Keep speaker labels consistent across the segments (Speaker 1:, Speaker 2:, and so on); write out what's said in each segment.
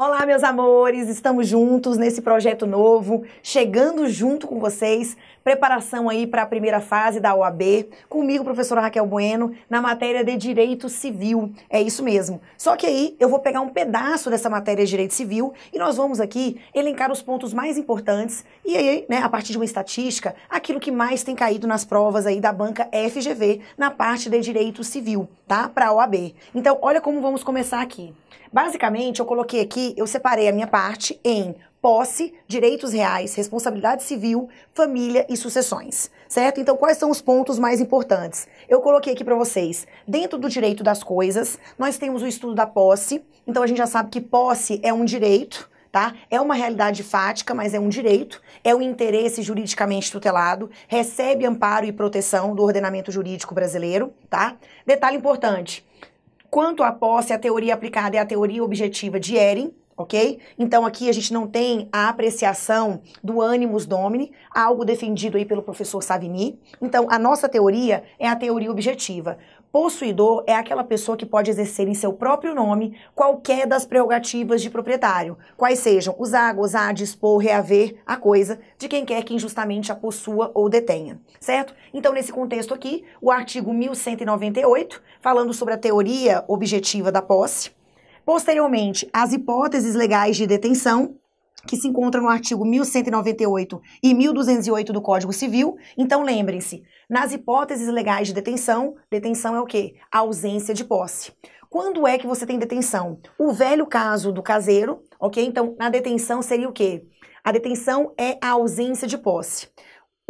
Speaker 1: Olá, meus amores, estamos juntos nesse projeto novo, chegando junto com vocês. Preparação aí para a primeira fase da OAB, comigo, professora Raquel Bueno, na matéria de Direito Civil. É isso mesmo. Só que aí eu vou pegar um pedaço dessa matéria de Direito Civil e nós vamos aqui elencar os pontos mais importantes e aí, né, a partir de uma estatística, aquilo que mais tem caído nas provas aí da banca FGV na parte de Direito Civil, tá? Para a OAB. Então, olha como vamos começar aqui. Basicamente, eu coloquei aqui, eu separei a minha parte em posse, direitos reais, responsabilidade civil, família e sucessões, certo? Então, quais são os pontos mais importantes? Eu coloquei aqui para vocês. Dentro do direito das coisas, nós temos o estudo da posse. Então, a gente já sabe que posse é um direito, tá? É uma realidade fática, mas é um direito, é um interesse juridicamente tutelado, recebe amparo e proteção do ordenamento jurídico brasileiro, tá? Detalhe importante, Quanto à posse, a teoria aplicada é a teoria objetiva de Ehring, ok? Então aqui a gente não tem a apreciação do animus domini, algo defendido aí pelo professor Savini. Então a nossa teoria é a teoria objetiva. Possuidor é aquela pessoa que pode exercer em seu próprio nome qualquer das prerrogativas de proprietário, quais sejam usar, gozar, dispor, reaver a coisa de quem quer que injustamente a possua ou detenha, certo? Então, nesse contexto aqui, o artigo 1198, falando sobre a teoria objetiva da posse, posteriormente, as hipóteses legais de detenção, que se encontram no artigo 1198 e 1208 do Código Civil. Então lembrem-se, nas hipóteses legais de detenção, detenção é o quê? A ausência de posse. Quando é que você tem detenção? O velho caso do caseiro, ok? Então, na detenção seria o quê? A detenção é a ausência de posse.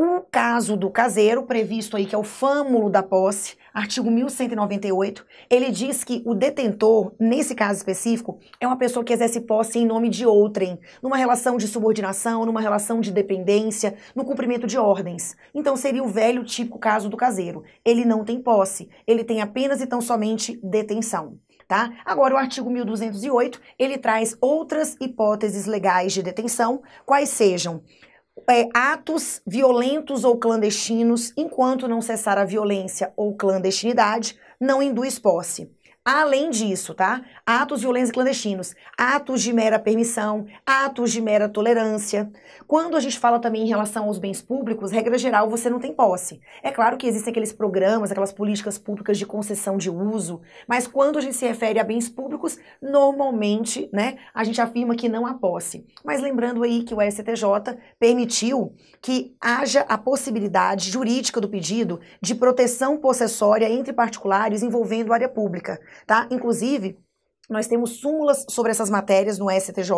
Speaker 1: O caso do caseiro, previsto aí que é o fâmulo da posse, artigo 1198, ele diz que o detentor, nesse caso específico, é uma pessoa que exerce posse em nome de outrem, numa relação de subordinação, numa relação de dependência, no cumprimento de ordens. Então seria o velho típico caso do caseiro. Ele não tem posse, ele tem apenas e tão somente detenção. Tá? Agora, o artigo 1208, ele traz outras hipóteses legais de detenção, quais sejam é, atos violentos ou clandestinos, enquanto não cessar a violência ou clandestinidade, não induz posse. Além disso, tá? Atos violentos e clandestinos, atos de mera permissão, atos de mera tolerância. Quando a gente fala também em relação aos bens públicos, regra geral, você não tem posse. É claro que existem aqueles programas, aquelas políticas públicas de concessão de uso, mas quando a gente se refere a bens públicos, normalmente, né, a gente afirma que não há posse. Mas lembrando aí que o STJ permitiu que haja a possibilidade jurídica do pedido de proteção possessória entre particulares envolvendo área pública tá? Inclusive, nós temos súmulas sobre essas matérias no STJ,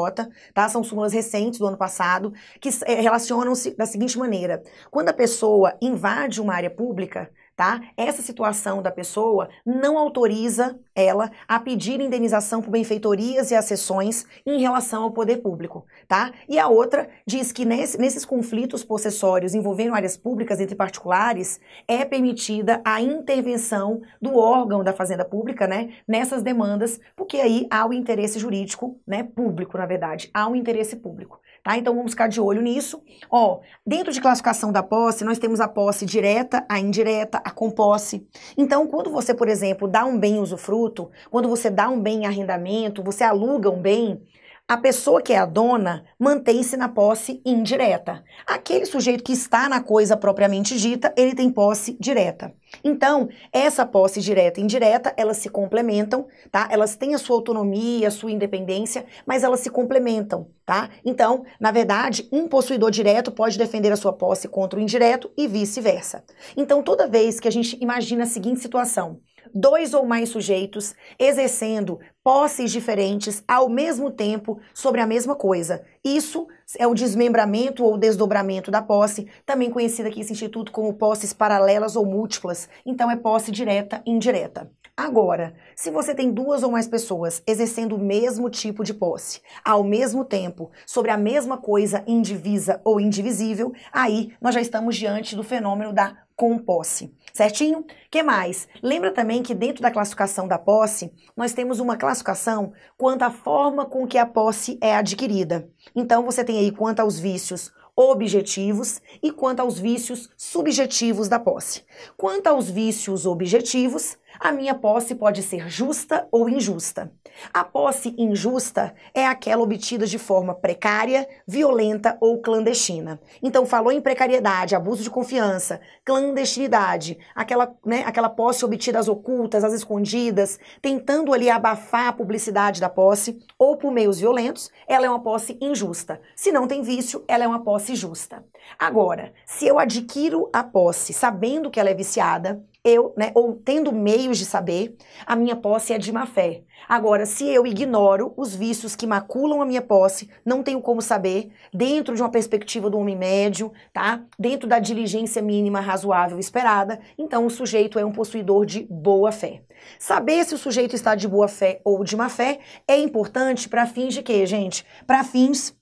Speaker 1: tá? São súmulas recentes do ano passado, que eh, relacionam-se da seguinte maneira: quando a pessoa invade uma área pública, tá? Essa situação da pessoa não autoriza ela a pedir indenização por benfeitorias e acessões em relação ao poder público, tá? E a outra diz que nesse, nesses conflitos possessórios envolvendo áreas públicas entre particulares é permitida a intervenção do órgão da Fazenda Pública, né, nessas demandas, porque aí há o interesse jurídico, né, público, na verdade, há um interesse público. Tá? Então vamos ficar de olho nisso. Ó, dentro de classificação da posse, nós temos a posse direta, a indireta, a composse. Então, quando você, por exemplo, dá um bem em usufruto, quando você dá um bem em arrendamento, você aluga um bem, a pessoa que é a dona mantém-se na posse indireta. Aquele sujeito que está na coisa propriamente dita, ele tem posse direta. Então, essa posse direta e indireta, elas se complementam, tá? Elas têm a sua autonomia, a sua independência, mas elas se complementam, tá? Então, na verdade, um possuidor direto pode defender a sua posse contra o indireto e vice-versa. Então, toda vez que a gente imagina a seguinte situação, dois ou mais sujeitos exercendo posses diferentes ao mesmo tempo sobre a mesma coisa, isso é o desmembramento ou desdobramento da posse, também conhecida aqui esse instituto como posses paralelas ou múltiplas. Então, é posse direta e indireta. Agora, se você tem duas ou mais pessoas exercendo o mesmo tipo de posse, ao mesmo tempo, sobre a mesma coisa indivisa ou indivisível, aí nós já estamos diante do fenômeno da com posse. Certinho? Que mais? Lembra também que dentro da classificação da posse, nós temos uma classificação quanto à forma com que a posse é adquirida. Então você tem aí quanto aos vícios objetivos e quanto aos vícios subjetivos da posse. Quanto aos vícios objetivos, a minha posse pode ser justa ou injusta. A posse injusta é aquela obtida de forma precária, violenta ou clandestina. Então, falou em precariedade, abuso de confiança, clandestinidade, aquela, né, aquela posse obtida às ocultas, às escondidas, tentando ali abafar a publicidade da posse, ou por meios violentos, ela é uma posse injusta. Se não tem vício, ela é uma posse justa. Agora, se eu adquiro a posse sabendo que ela é viciada, eu, né, ou tendo meios de saber, a minha posse é de má fé. Agora, se eu ignoro os vícios que maculam a minha posse, não tenho como saber, dentro de uma perspectiva do homem médio, tá? Dentro da diligência mínima razoável esperada, então o sujeito é um possuidor de boa fé. Saber se o sujeito está de boa fé ou de má fé é importante para fins de quê, gente? Para fins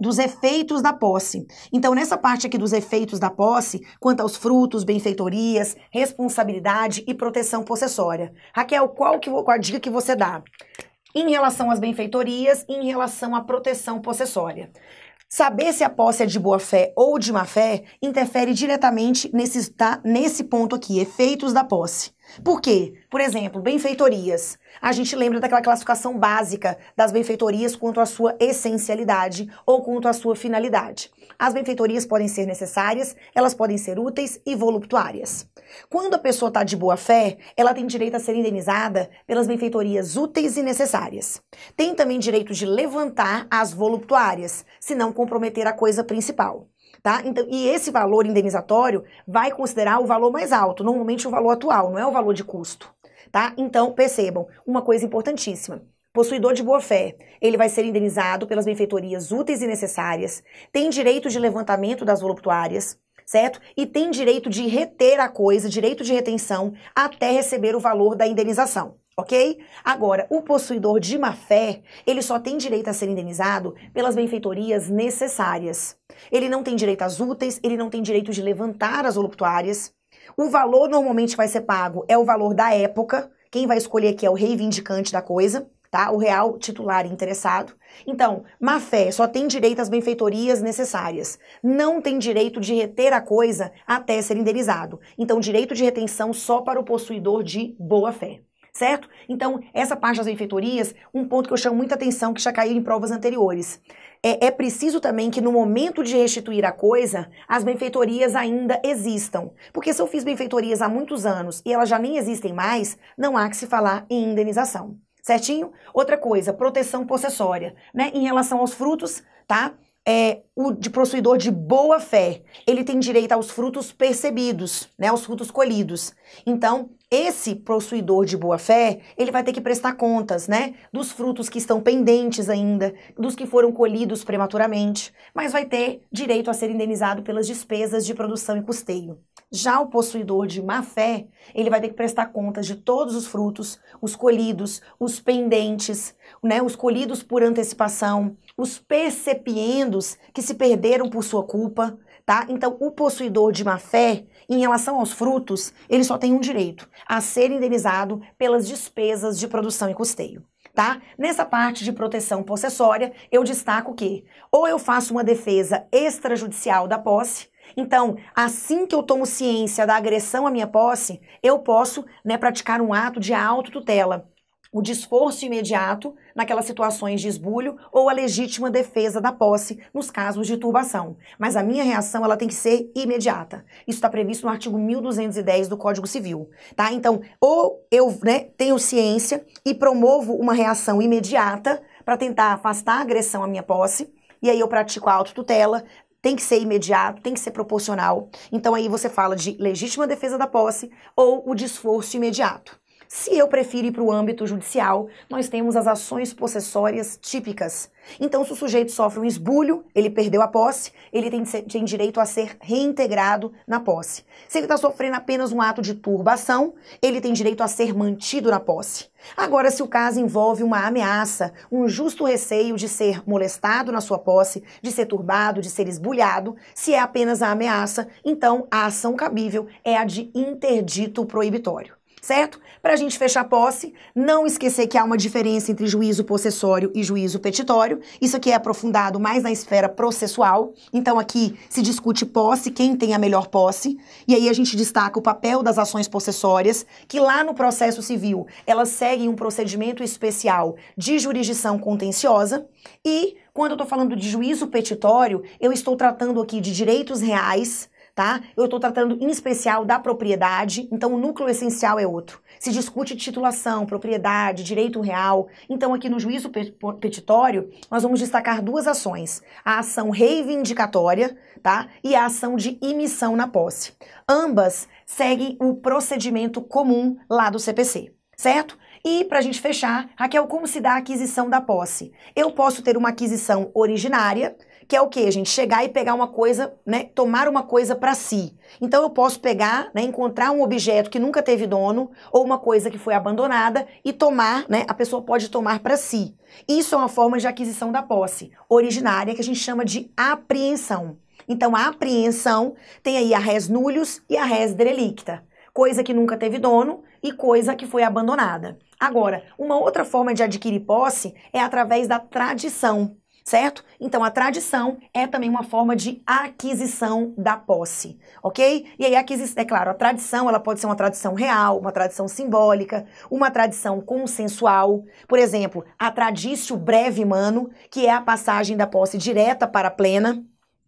Speaker 1: dos efeitos da posse. Então, nessa parte aqui dos efeitos da posse, quanto aos frutos, benfeitorias, responsabilidade e proteção possessória. Raquel, qual, que, qual a dica que você dá? Em relação às benfeitorias, em relação à proteção possessória. Saber se a posse é de boa fé ou de má fé interfere diretamente nesse, tá, nesse ponto aqui, efeitos da posse. Por quê? Por exemplo, benfeitorias. A gente lembra daquela classificação básica das benfeitorias quanto à sua essencialidade ou quanto à sua finalidade. As benfeitorias podem ser necessárias, elas podem ser úteis e voluptuárias. Quando a pessoa está de boa fé, ela tem direito a ser indenizada pelas benfeitorias úteis e necessárias. Tem também direito de levantar as voluptuárias, se não comprometer a coisa principal tá? Então, e esse valor indenizatório vai considerar o valor mais alto, normalmente o valor atual, não é o valor de custo, tá? Então, percebam, uma coisa importantíssima. Possuidor de boa-fé, ele vai ser indenizado pelas benfeitorias úteis e necessárias, tem direito de levantamento das voluptuárias, certo? E tem direito de reter a coisa, direito de retenção, até receber o valor da indenização ok? Agora, o possuidor de má fé, ele só tem direito a ser indenizado pelas benfeitorias necessárias. Ele não tem direito às úteis, ele não tem direito de levantar as voluptuárias. O valor normalmente vai ser pago é o valor da época. Quem vai escolher aqui é o reivindicante da coisa, tá? O real titular interessado. Então, má fé só tem direito às benfeitorias necessárias. Não tem direito de reter a coisa até ser indenizado. Então, direito de retenção só para o possuidor de boa fé certo? Então, essa parte das benfeitorias, um ponto que eu chamo muita atenção, que já caiu em provas anteriores. É, é, preciso também que no momento de restituir a coisa, as benfeitorias ainda existam. Porque se eu fiz benfeitorias há muitos anos e elas já nem existem mais, não há que se falar em indenização. Certinho? Outra coisa, proteção possessória, né? Em relação aos frutos, tá? é, o de possuidor de boa fé, ele tem direito aos frutos percebidos, né, aos frutos colhidos. Então, esse possuidor de boa fé, ele vai ter que prestar contas, né, dos frutos que estão pendentes ainda, dos que foram colhidos prematuramente, mas vai ter direito a ser indenizado pelas despesas de produção e custeio. Já o possuidor de má fé, ele vai ter que prestar contas de todos os frutos, os colhidos, os pendentes, né, os colhidos por antecipação, os percepiendos que se perderam por sua culpa, tá? Então, o possuidor de má fé, em relação aos frutos, ele só tem um direito, a ser indenizado pelas despesas de produção e custeio. Tá? Nessa parte de proteção possessória, eu destaco que ou eu faço uma defesa extrajudicial da posse, então, assim que eu tomo ciência da agressão à minha posse, eu posso né, praticar um ato de autotutela, o desforço imediato naquelas situações de esbulho ou a legítima defesa da posse nos casos de turbação. Mas a minha reação ela tem que ser imediata. Isso está previsto no artigo 1210 do Código Civil, tá? Então, ou eu né, tenho ciência e promovo uma reação imediata para tentar afastar a agressão à minha posse, e aí eu pratico a autotutela, tem que ser imediato, tem que ser proporcional. Então aí você fala de legítima defesa da posse ou o desforço imediato. Se eu prefiro ir para o âmbito judicial, nós temos as ações possessórias típicas. Então, se o sujeito sofre um esbulho, ele perdeu a posse, ele tem, tem direito a ser reintegrado na posse. Se ele está sofrendo apenas um ato de turbação, ele tem direito a ser mantido na posse. Agora, se o caso envolve uma ameaça, um justo receio de ser molestado na sua posse, de ser turbado, de ser esbulhado, se é apenas a ameaça, então a ação cabível é a de interdito proibitório certo? Para a gente fechar a posse, não esquecer que há uma diferença entre juízo possessório e juízo petitório. Isso aqui é aprofundado mais na esfera processual. Então aqui se discute posse, quem tem a melhor posse. E aí a gente destaca o papel das ações possessórias, que lá no processo civil elas seguem um procedimento especial de jurisdição contenciosa. E quando eu estou falando de juízo petitório, eu estou tratando aqui de direitos reais tá? Eu estou tratando em especial da propriedade, então o núcleo essencial é outro. Se discute titulação, propriedade, direito real. Então, aqui no juízo petitório, nós vamos destacar duas ações: a ação reivindicatória, tá? E a ação de emissão na posse. Ambas seguem o procedimento comum lá do CPC, certo? E, para a gente fechar, Raquel, como se dá a aquisição da posse? Eu posso ter uma aquisição originária, que é o quê? gente chegar e pegar uma coisa, né, tomar uma coisa para si. Então eu posso pegar, né, encontrar um objeto que nunca teve dono ou uma coisa que foi abandonada e tomar, né, a pessoa pode tomar para si. Isso é uma forma de aquisição da posse originária que a gente chama de apreensão. Então a apreensão tem aí a res nullius e a res delicta, coisa que nunca teve dono e coisa que foi abandonada. Agora, uma outra forma de adquirir posse é através da tradição certo? Então a tradição é também uma forma de aquisição da posse, ok? E aí, é claro, a tradição ela pode ser uma tradição real, uma tradição simbólica, uma tradição consensual. Por exemplo, a tradício breve mano, que é a passagem da posse direta para a plena,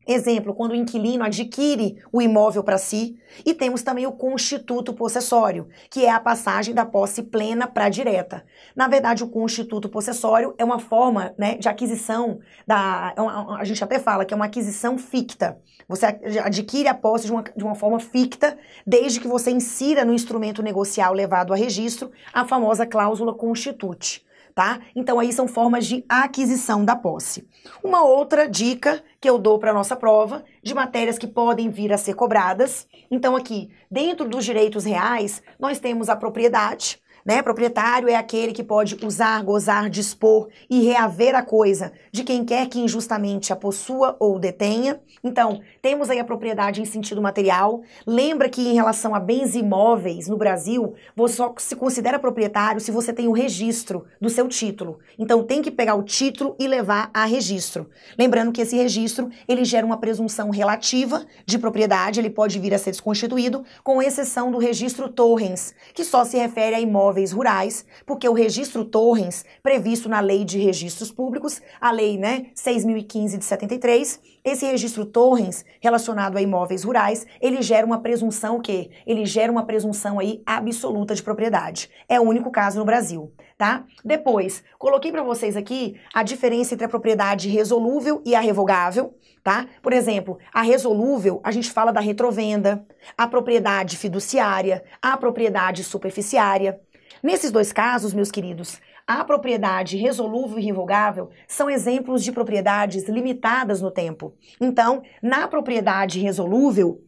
Speaker 1: Exemplo, quando o inquilino adquire o imóvel para si, e temos também o constituto possessório, que é a passagem da posse plena para direta. Na verdade, o constituto possessório é uma forma né, de aquisição da. É a gente até fala que é uma aquisição ficta. Você adquire a posse de uma, de uma forma ficta, desde que você insira no instrumento negocial levado a registro a famosa cláusula constitute tá? Então aí são formas de aquisição da posse. Uma outra dica que eu dou para nossa prova de matérias que podem vir a ser cobradas. Então aqui, dentro dos direitos reais, nós temos a propriedade, né? Proprietário é aquele que pode usar, gozar, dispor e reaver a coisa de quem quer que injustamente a possua ou detenha. Então, temos aí a propriedade em sentido material. Lembra que em relação a bens imóveis no Brasil, você só se considera proprietário se você tem o registro do seu título. Então, tem que pegar o título e levar a registro. Lembrando que esse registro, ele gera uma presunção relativa de propriedade, ele pode vir a ser desconstituído, com exceção do registro Torrens, que só se refere a imóveis imóveis rurais, porque o registro Torrens, previsto na Lei de Registros Públicos, a Lei né, 6.015 de 73, esse registro Torrens relacionado a imóveis rurais, ele gera uma presunção o que ele gera uma presunção aí absoluta de propriedade. É o único caso no Brasil, tá? Depois, coloquei para vocês aqui a diferença entre a propriedade resolúvel e a revogável, tá? Por exemplo, a resolúvel, a gente fala da retrovenda, a propriedade fiduciária, a propriedade superficiária, Nesses dois casos, meus queridos, a propriedade resolúvel e revogável são exemplos de propriedades limitadas no tempo. Então, na propriedade resolúvel,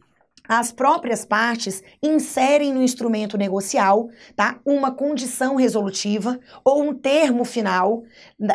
Speaker 1: as próprias partes inserem no instrumento negocial, tá? Uma condição resolutiva ou um termo final.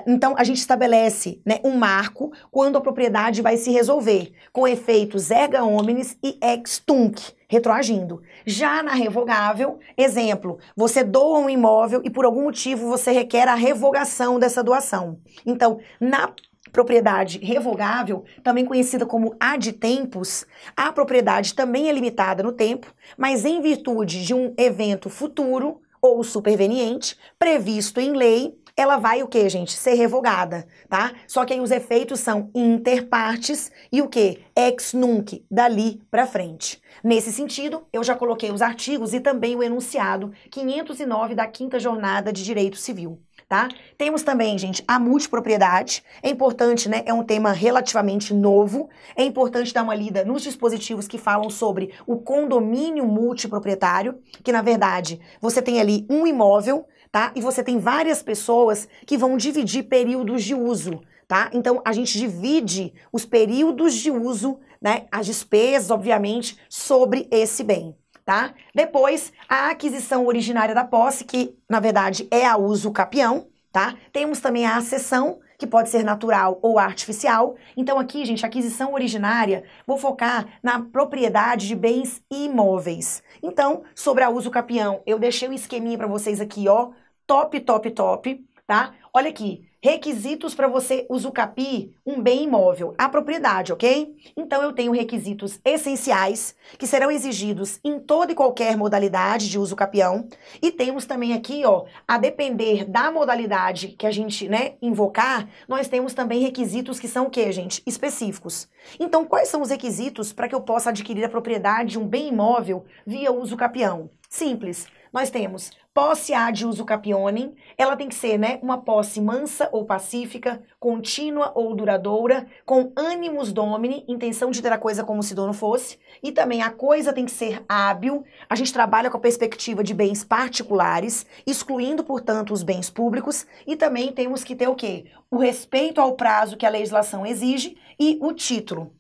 Speaker 1: Então a gente estabelece, né, um marco quando a propriedade vai se resolver, com efeitos erga omnes e ex tunc retroagindo. Já na revogável, exemplo, você doa um imóvel e por algum motivo você requer a revogação dessa doação. Então, na propriedade revogável, também conhecida como a de tempos, a propriedade também é limitada no tempo, mas em virtude de um evento futuro ou superveniente previsto em lei, ela vai o que, gente? Ser revogada, tá? Só que aí os efeitos são interpartes e o que? Ex nunc, dali para frente. Nesse sentido, eu já coloquei os artigos e também o enunciado 509 da quinta jornada de Direito Civil. Tá? Temos também, gente, a multipropriedade. É importante, né? É um tema relativamente novo. É importante dar uma lida nos dispositivos que falam sobre o condomínio multiproprietário, que na verdade você tem ali um imóvel tá? E você tem várias pessoas que vão dividir períodos de uso, tá? Então a gente divide os períodos de uso, né, as despesas, obviamente, sobre esse bem. Tá? Depois, a aquisição originária da posse, que na verdade é a uso capião, tá? Temos também a acessão, que pode ser natural ou artificial. Então, aqui, gente, aquisição originária, vou focar na propriedade de bens imóveis. Então, sobre a uso capião, eu deixei um esqueminha para vocês aqui, ó, top, top, top, tá? Olha aqui, requisitos para você usucapir um bem imóvel, a propriedade, ok? Então eu tenho requisitos essenciais que serão exigidos em toda e qualquer modalidade de uso capião e temos também aqui, ó, a depender da modalidade que a gente, né, invocar, nós temos também requisitos que são o quê, gente? Específicos. Então, quais são os requisitos para que eu possa adquirir a propriedade de um bem imóvel via uso capião? Simples. Nós temos Posse ad de uso capione, ela tem que ser, né, uma posse mansa ou pacífica, contínua ou duradoura, com animus domini, intenção de ter a coisa como se dono fosse, e também a coisa tem que ser hábil. A gente trabalha com a perspectiva de bens particulares, excluindo, portanto, os bens públicos, e também temos que ter o quê? O respeito ao prazo que a legislação exige e o título.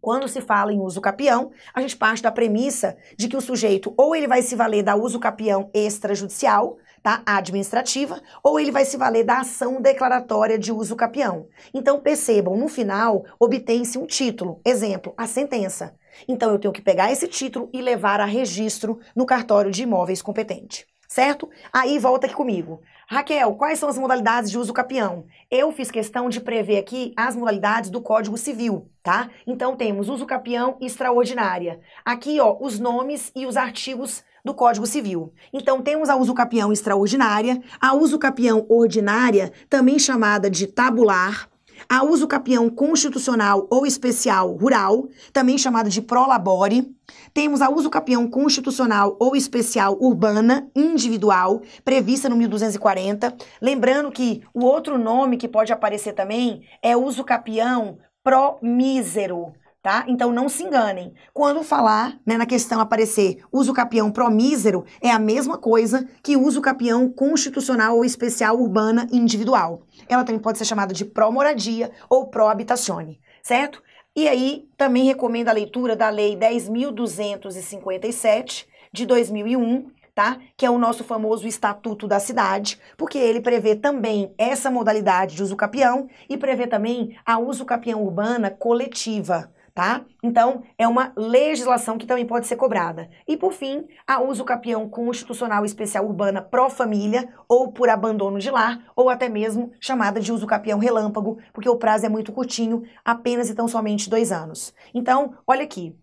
Speaker 1: Quando se fala em uso capião, a gente parte da premissa de que o sujeito ou ele vai se valer da uso capião extrajudicial, tá? administrativa, ou ele vai se valer da ação declaratória de uso capião. Então percebam, no final obtém-se um título, exemplo, a sentença. Então eu tenho que pegar esse título e levar a registro no cartório de imóveis competente certo? Aí volta aqui comigo. Raquel, quais são as modalidades de uso capião? Eu fiz questão de prever aqui as modalidades do Código Civil, tá? Então temos uso capião extraordinária. Aqui, ó, os nomes e os artigos do Código Civil. Então temos a uso capião extraordinária, a uso capião ordinária, também chamada de tabular, a uso capião constitucional ou especial rural, também chamada de prolabore. Temos a uso capião constitucional ou especial urbana individual, prevista no 1240. Lembrando que o outro nome que pode aparecer também é uso capião promísero tá? Então não se enganem. Quando falar, né, na questão aparecer uso capião promísero, é a mesma coisa que uso capião constitucional ou especial urbana individual. Ela também pode ser chamada de pró-moradia ou pró habitacione certo? E aí também recomendo a leitura da Lei 10.257 de 2001, tá? Que é o nosso famoso Estatuto da Cidade, porque ele prevê também essa modalidade de uso capião e prevê também a uso capião urbana coletiva tá? Então, é uma legislação que também pode ser cobrada. E por fim, a uso capião constitucional especial urbana pró família ou por abandono de lar, ou até mesmo chamada de uso capião relâmpago, porque o prazo é muito curtinho, apenas e tão somente dois anos. Então, olha aqui,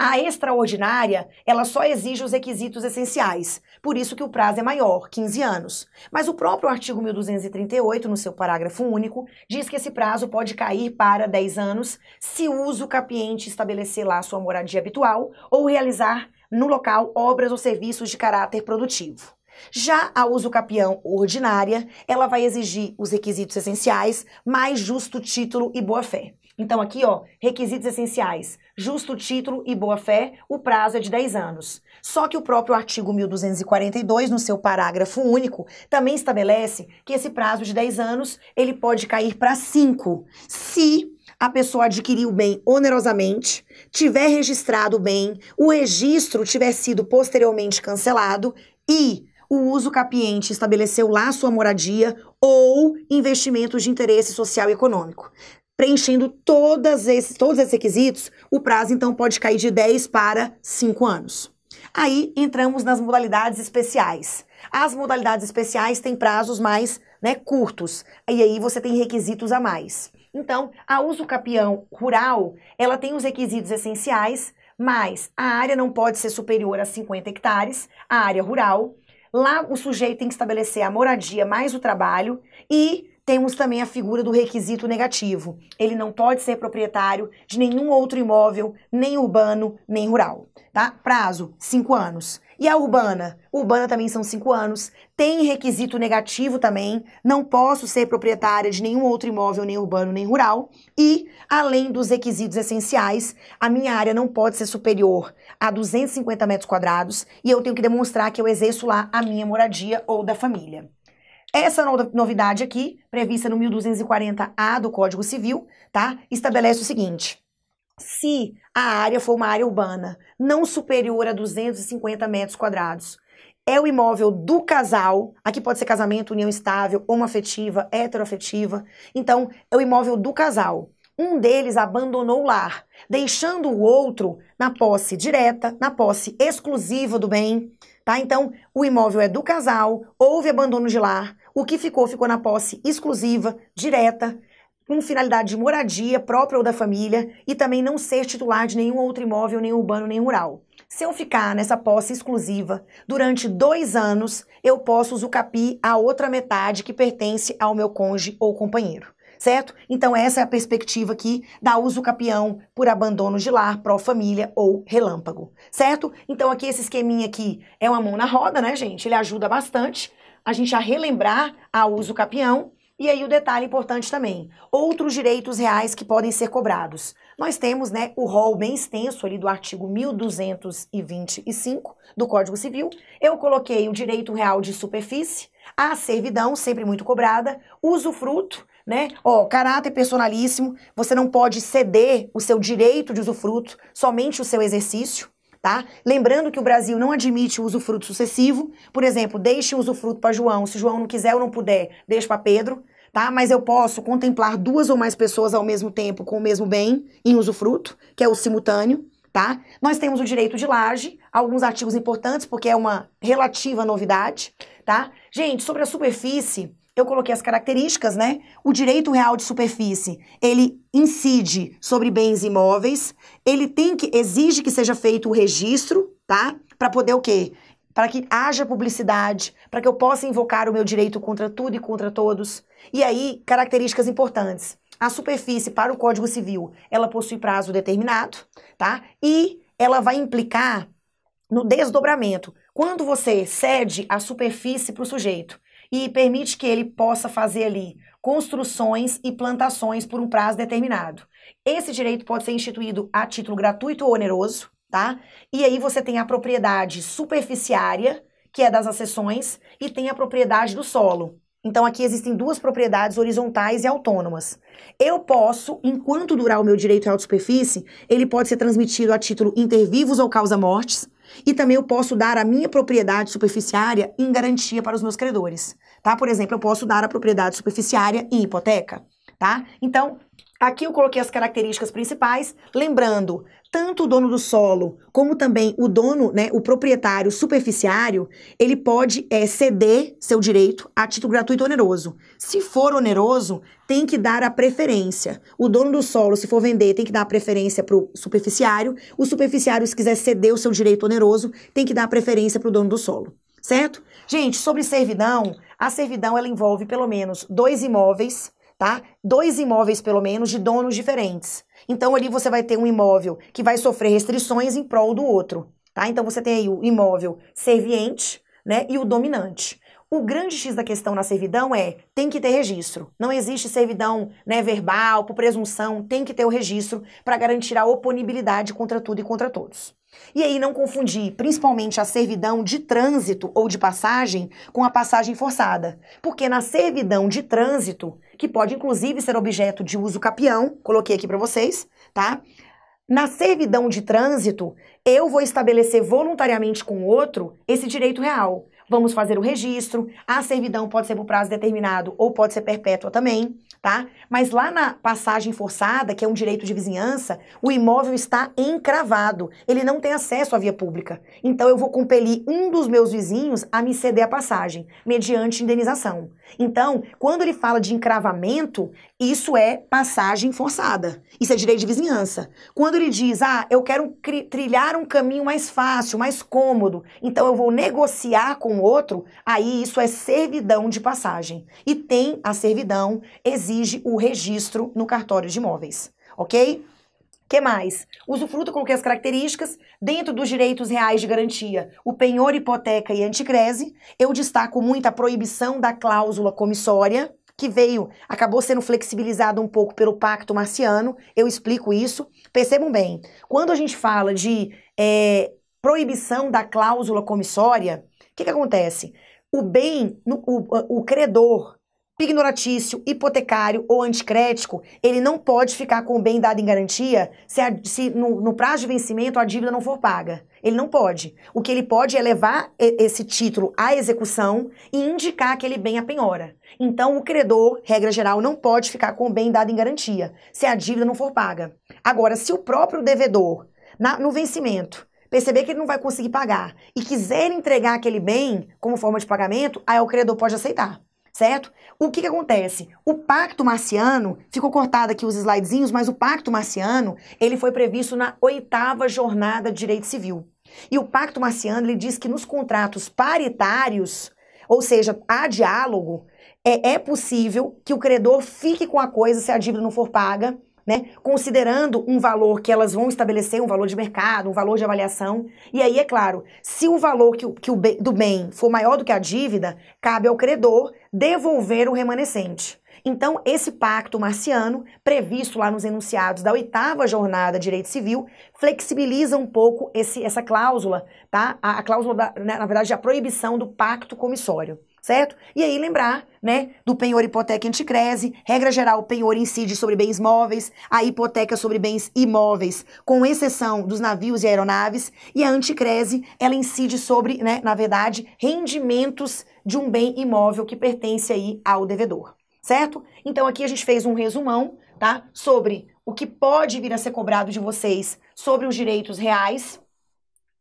Speaker 1: a extraordinária, ela só exige os requisitos essenciais, por isso que o prazo é maior, 15 anos. Mas o próprio artigo 1238, no seu parágrafo único, diz que esse prazo pode cair para 10 anos se o uso capiente estabelecer lá sua moradia habitual ou realizar no local obras ou serviços de caráter produtivo. Já a uso capião ordinária, ela vai exigir os requisitos essenciais, mais justo título e boa-fé. Então aqui, ó, requisitos essenciais: justo título e boa fé, o prazo é de 10 anos. Só que o próprio artigo 1242, no seu parágrafo único, também estabelece que esse prazo de 10 anos, ele pode cair para 5, se a pessoa adquiriu o bem onerosamente, tiver registrado o bem, o registro tiver sido posteriormente cancelado e o uso capiente estabeleceu lá sua moradia ou investimentos de interesse social e econômico preenchendo todas esses todos esses requisitos, o prazo então pode cair de 10 para 5 anos. Aí entramos nas modalidades especiais. As modalidades especiais têm prazos mais né, curtos, e aí você tem requisitos a mais. Então, a uso capião rural, ela tem os requisitos essenciais, mas a área não pode ser superior a 50 hectares, a área rural. Lá o sujeito tem que estabelecer a moradia mais o trabalho e temos também a figura do requisito negativo. Ele não pode ser proprietário de nenhum outro imóvel, nem urbano, nem rural. Tá? Prazo, cinco anos. E a urbana? Urbana também são cinco anos. Tem requisito negativo também. Não posso ser proprietária de nenhum outro imóvel, nem urbano, nem rural. E, além dos requisitos essenciais, a minha área não pode ser superior a 250 metros quadrados e eu tenho que demonstrar que eu exerço lá a minha moradia ou da família. Essa novidade aqui, prevista no 1240A do Código Civil, tá? Estabelece o seguinte: se a área for uma área urbana não superior a 250 metros quadrados, é o imóvel do casal, aqui pode ser casamento, união estável, homoafetiva, heteroafetiva. Então, é o imóvel do casal. Um deles abandonou o lar, deixando o outro na posse direta, na posse exclusiva do bem, Tá? Então, o imóvel é do casal, houve abandono de lar, o que ficou ficou na posse exclusiva, direta, com finalidade de moradia própria ou da família e também não ser titular de nenhum outro imóvel, nem urbano, nem rural. Se eu ficar nessa posse exclusiva durante dois anos, eu posso usucapir a outra metade que pertence ao meu cônjuge ou companheiro certo? Então essa é a perspectiva aqui da uso capião por abandono de lar, pró-família ou relâmpago, certo? Então aqui esse esqueminha aqui é uma mão na roda, né, gente? Ele ajuda bastante a gente a relembrar a uso capião. E aí o detalhe importante também, outros direitos reais que podem ser cobrados. Nós temos, né, o rol bem extenso ali do artigo 1225 do Código Civil. Eu coloquei o direito real de superfície, a servidão, sempre muito cobrada, usufruto, né? Ó, caráter personalíssimo, você não pode ceder o seu direito de usufruto, somente o seu exercício, tá? Lembrando que o Brasil não admite o usufruto sucessivo, por exemplo, deixe o usufruto para João, se João não quiser ou não puder, deixe para Pedro, tá? Mas eu posso contemplar duas ou mais pessoas ao mesmo tempo com o mesmo bem em usufruto, que é o simultâneo, tá? Nós temos o direito de laje, alguns artigos importantes, porque é uma relativa novidade, tá? Gente, sobre a superfície, eu coloquei as características, né? O direito real de superfície, ele incide sobre bens imóveis, ele tem que exige que seja feito o registro, tá? Para poder o quê? Para que haja publicidade, para que eu possa invocar o meu direito contra tudo e contra todos. E aí, características importantes. A superfície para o Código Civil, ela possui prazo determinado, tá? E ela vai implicar no desdobramento. Quando você cede a superfície para o sujeito, e permite que ele possa fazer ali construções e plantações por um prazo determinado. Esse direito pode ser instituído a título gratuito ou oneroso, tá? E aí você tem a propriedade superficiária, que é das acessões, e tem a propriedade do solo. Então aqui existem duas propriedades horizontais e autônomas. Eu posso, enquanto durar o meu direito à autossuperfície, ele pode ser transmitido a título inter vivos ou causa mortes, e também eu posso dar a minha propriedade superficiária em garantia para os meus credores, tá? Por exemplo, eu posso dar a propriedade superficiária em hipoteca, tá? Então, Aqui eu coloquei as características principais, lembrando, tanto o dono do solo como também o dono, né, o proprietário superficiário, ele pode é, ceder seu direito a título gratuito oneroso. Se for oneroso, tem que dar a preferência. O dono do solo, se for vender, tem que dar a preferência para o superficiário. O superficiário, se quiser ceder o seu direito oneroso, tem que dar a preferência para o dono do solo. Certo? Gente, sobre servidão, a servidão ela envolve pelo menos dois imóveis tá? Dois imóveis, pelo menos, de donos diferentes. Então, ali você vai ter um imóvel que vai sofrer restrições em prol do outro, tá? Então, você tem aí o imóvel serviente, né? E o dominante. O grande X da questão na servidão é tem que ter registro. Não existe servidão né, verbal, por presunção, tem que ter o registro para garantir a oponibilidade contra tudo e contra todos. E aí não confundir, principalmente a servidão de trânsito ou de passagem com a passagem forçada, porque na servidão de trânsito, que pode inclusive ser objeto de uso capião, coloquei aqui para vocês, tá? Na servidão de trânsito, eu vou estabelecer voluntariamente com o outro esse direito real. Vamos fazer o registro, a servidão pode ser por prazo determinado ou pode ser perpétua também tá? Mas lá na passagem forçada, que é um direito de vizinhança, o imóvel está encravado, ele não tem acesso à via pública. Então eu vou compelir um dos meus vizinhos a me ceder a passagem, mediante indenização. Então, quando ele fala de encravamento, isso é passagem forçada. Isso é direito de vizinhança. Quando ele diz, ah, eu quero trilhar um caminho mais fácil, mais cômodo, então eu vou negociar com o outro, aí isso é servidão de passagem. E tem a servidão, existe exige o registro no cartório de imóveis, ok? que mais? Usufruto com que as características, dentro dos direitos reais de garantia, o penhor, hipoteca e anticrese, eu destaco muito a proibição da cláusula comissória, que veio, acabou sendo flexibilizado um pouco pelo Pacto Marciano, eu explico isso. Percebam bem, quando a gente fala de é, proibição da cláusula comissória, o que, que acontece? O bem, o, o credor, pignoratício, hipotecário ou anticrético, ele não pode ficar com o bem dado em garantia se, a, se no, no, prazo de vencimento a dívida não for paga. Ele não pode. O que ele pode é levar esse título à execução e indicar aquele bem à penhora. Então, o credor, regra geral, não pode ficar com o bem dado em garantia se a dívida não for paga. Agora, se o próprio devedor, na, no vencimento, perceber que ele não vai conseguir pagar e quiser entregar aquele bem como forma de pagamento, aí o credor pode aceitar certo? O que, que acontece? O pacto marciano, ficou cortado aqui os slidezinhos, mas o pacto marciano, ele foi previsto na oitava jornada de direito civil. E o pacto marciano, ele diz que nos contratos paritários, ou seja, há diálogo, é, é possível que o credor fique com a coisa se a dívida não for paga, né? Considerando um valor que elas vão estabelecer, um valor de mercado, um valor de avaliação. E aí, é claro, se o valor que, o, que o do bem for maior do que a dívida, cabe ao credor devolver o remanescente. Então, esse pacto marciano, previsto lá nos enunciados da oitava jornada de Direito Civil, flexibiliza um pouco esse, essa cláusula, tá? A, a cláusula, da, na, né, na verdade, a proibição do pacto comissório certo? E aí lembrar, né, do penhor hipoteca e anticrese, regra geral, o penhor incide sobre bens móveis, a hipoteca sobre bens imóveis, com exceção dos navios e aeronaves, e a anticrese, ela incide sobre, né, na verdade, rendimentos de um bem imóvel que pertence aí ao devedor, certo? Então aqui a gente fez um resumão, tá, sobre o que pode vir a ser cobrado de vocês sobre os direitos reais,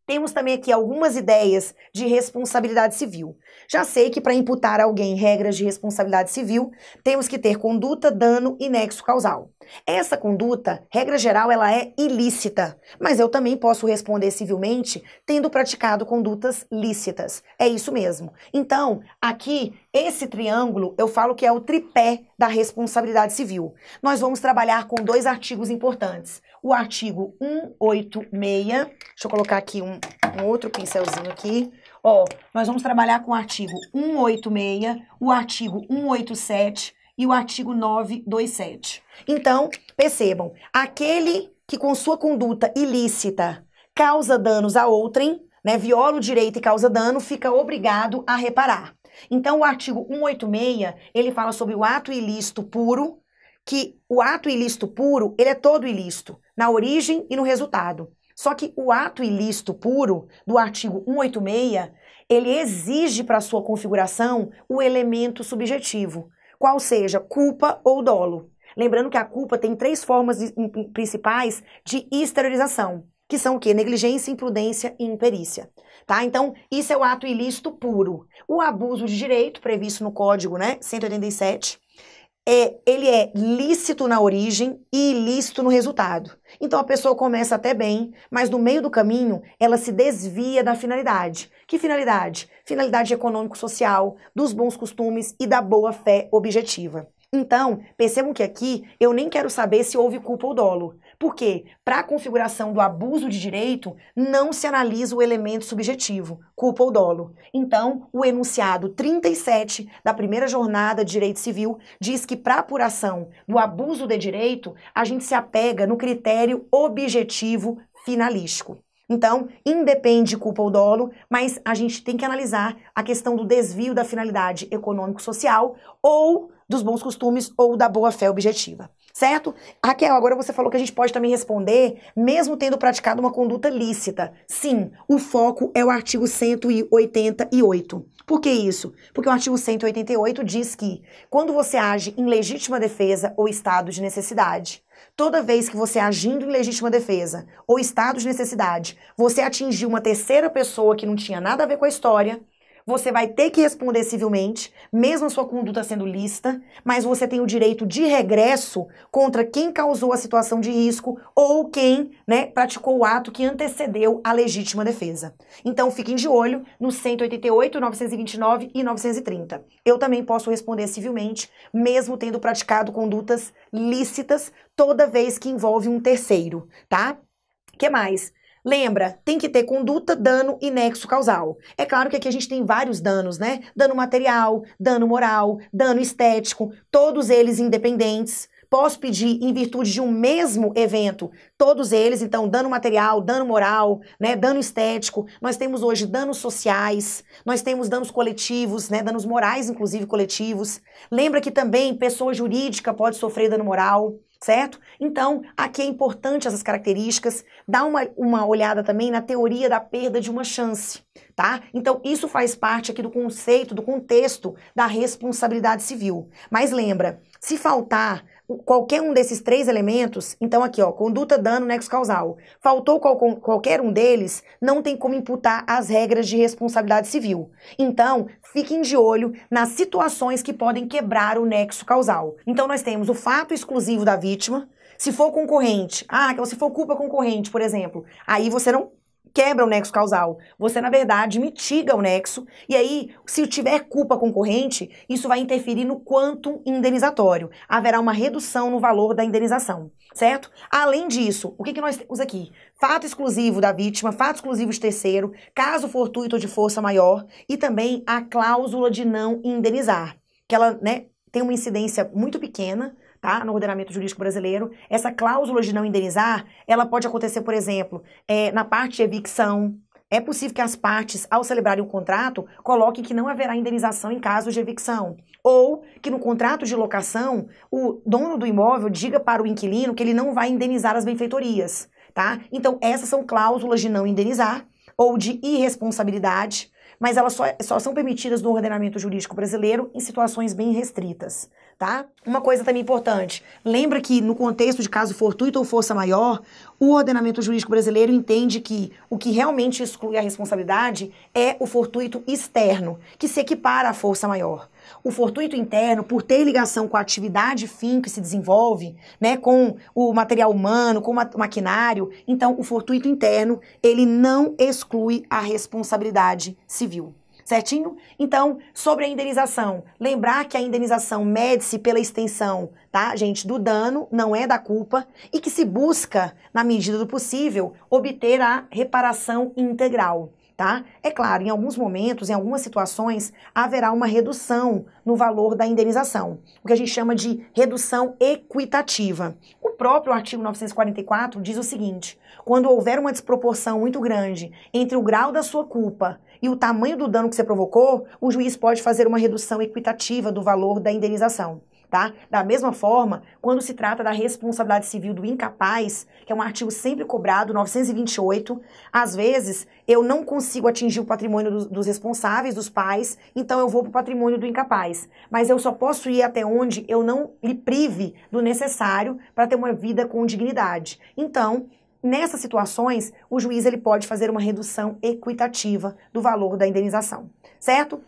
Speaker 1: temos também aqui algumas ideias de responsabilidade civil. Já sei que para imputar a alguém regras de responsabilidade civil, temos que ter conduta, dano e nexo causal. Essa conduta, regra geral, ela é ilícita, mas eu também posso responder civilmente tendo praticado condutas lícitas. É isso mesmo. Então, aqui esse triângulo, eu falo que é o tripé da responsabilidade civil. Nós vamos trabalhar com dois artigos importantes o artigo 186. Deixa eu colocar aqui um, um, outro pincelzinho aqui. Ó, nós vamos trabalhar com o artigo 186, o artigo 187 e o artigo 927. Então, percebam, aquele que com sua conduta ilícita causa danos a outrem, né, viola o direito e causa dano, fica obrigado a reparar. Então, o artigo 186, ele fala sobre o ato ilícito puro, que o ato ilícito puro, ele é todo ilícito na origem e no resultado. Só que o ato ilícito puro do artigo 186, ele exige para sua configuração o elemento subjetivo, qual seja culpa ou dolo. Lembrando que a culpa tem três formas principais de exteriorização, que são o quê? Negligência, imprudência e imperícia. Tá? Então, isso é o ato ilícito puro. O abuso de direito, previsto no Código né, 187, é, ele é lícito na origem e ilícito no resultado. Então a pessoa começa até bem, mas no meio do caminho ela se desvia da finalidade. Que finalidade? Finalidade econômico-social, dos bons costumes e da boa fé objetiva. Então, percebam que aqui eu nem quero saber se houve culpa ou dolo. Porque, para a configuração do abuso de direito, não se analisa o elemento subjetivo, culpa ou dolo. Então, o enunciado 37 da primeira jornada de direito civil diz que, para apuração do abuso de direito, a gente se apega no critério objetivo finalístico. Então, independe culpa ou dolo, mas a gente tem que analisar a questão do desvio da finalidade econômico-social ou dos bons costumes ou da boa fé objetiva. Certo? Raquel, agora você falou que a gente pode também responder, mesmo tendo praticado uma conduta lícita. Sim, o foco é o artigo 188. Por que isso? Porque o artigo 188 diz que quando você age em legítima defesa ou estado de necessidade, toda vez que você agindo em legítima defesa ou estado de necessidade, você atingiu uma terceira pessoa que não tinha nada a ver com a história, você vai ter que responder civilmente, mesmo a sua conduta sendo lícita, mas você tem o direito de regresso contra quem causou a situação de risco ou quem né, praticou o ato que antecedeu a legítima defesa. Então fiquem de olho no 188, 929 e 930. Eu também posso responder civilmente, mesmo tendo praticado condutas lícitas, toda vez que envolve um terceiro, tá? que mais? Lembra, tem que ter conduta, dano e nexo causal. É claro que aqui a gente tem vários danos, né? Dano material, dano moral, dano estético, todos eles independentes. Posso pedir em virtude de um mesmo evento, todos eles, então, dano material, dano moral, né, dano estético. Nós temos hoje danos sociais, nós temos danos coletivos, né, danos morais, inclusive coletivos. Lembra que também pessoa jurídica pode sofrer dano moral certo? Então, aqui é importante essas características, dá uma, uma olhada também na teoria da perda de uma chance, tá? Então, isso faz parte aqui do conceito, do contexto da responsabilidade civil. Mas lembra, se faltar qualquer um desses três elementos, então aqui, ó, conduta, dano, nexo causal. Faltou qual, qualquer um deles, não tem como imputar as regras de responsabilidade civil. Então, fiquem de olho nas situações que podem quebrar o nexo causal. Então, nós temos o fato exclusivo da vítima, se for concorrente, ah, se for culpa concorrente, por exemplo, aí você não quebra o nexo causal. Você, na verdade, mitiga o nexo. E aí, se tiver culpa concorrente, isso vai interferir no quanto indenizatório. Haverá uma redução no valor da indenização, certo? Além disso, o que, que nós temos aqui? Fato exclusivo da vítima, fato exclusivo de terceiro, caso fortuito ou de força maior e também a cláusula de não indenizar, que ela né, tem uma incidência muito pequena, tá? No ordenamento jurídico brasileiro. Essa cláusula de não indenizar, ela pode acontecer, por exemplo, é, na parte de evicção. É possível que as partes, ao celebrarem o contrato, coloquem que não haverá indenização em caso de evicção. Ou que no contrato de locação, o dono do imóvel diga para o inquilino que ele não vai indenizar as benfeitorias, tá? Então, essas são cláusulas de não indenizar ou de irresponsabilidade mas elas só, só, são permitidas no ordenamento jurídico brasileiro em situações bem restritas tá? Uma coisa também importante. Lembra que no contexto de caso fortuito ou força maior, o ordenamento jurídico brasileiro entende que o que realmente exclui a responsabilidade é o fortuito externo, que se equipara à força maior. O fortuito interno, por ter ligação com a atividade fim que se desenvolve, né, com o material humano, com o maquinário, então o fortuito interno, ele não exclui a responsabilidade civil certinho? Então, sobre a indenização, lembrar que a indenização mede-se pela extensão, tá, gente, do dano, não é da culpa, e que se busca, na medida do possível, obter a reparação integral. Tá? É claro, em alguns momentos, em algumas situações, haverá uma redução no valor da indenização, o que a gente chama de redução equitativa. O próprio artigo 944 diz o seguinte: quando houver uma desproporção muito grande entre o grau da sua culpa e o tamanho do dano que você provocou, o juiz pode fazer uma redução equitativa do valor da indenização. Tá? Da mesma forma, quando se trata da responsabilidade civil do incapaz, que é um artigo sempre cobrado, 928, às vezes eu não consigo atingir o patrimônio dos, dos responsáveis, dos pais, então eu vou para o patrimônio do incapaz. Mas eu só posso ir até onde eu não lhe prive do necessário para ter uma vida com dignidade. Então, Nessas situações, o juiz ele pode fazer uma redução equitativa do valor da indenização, certo?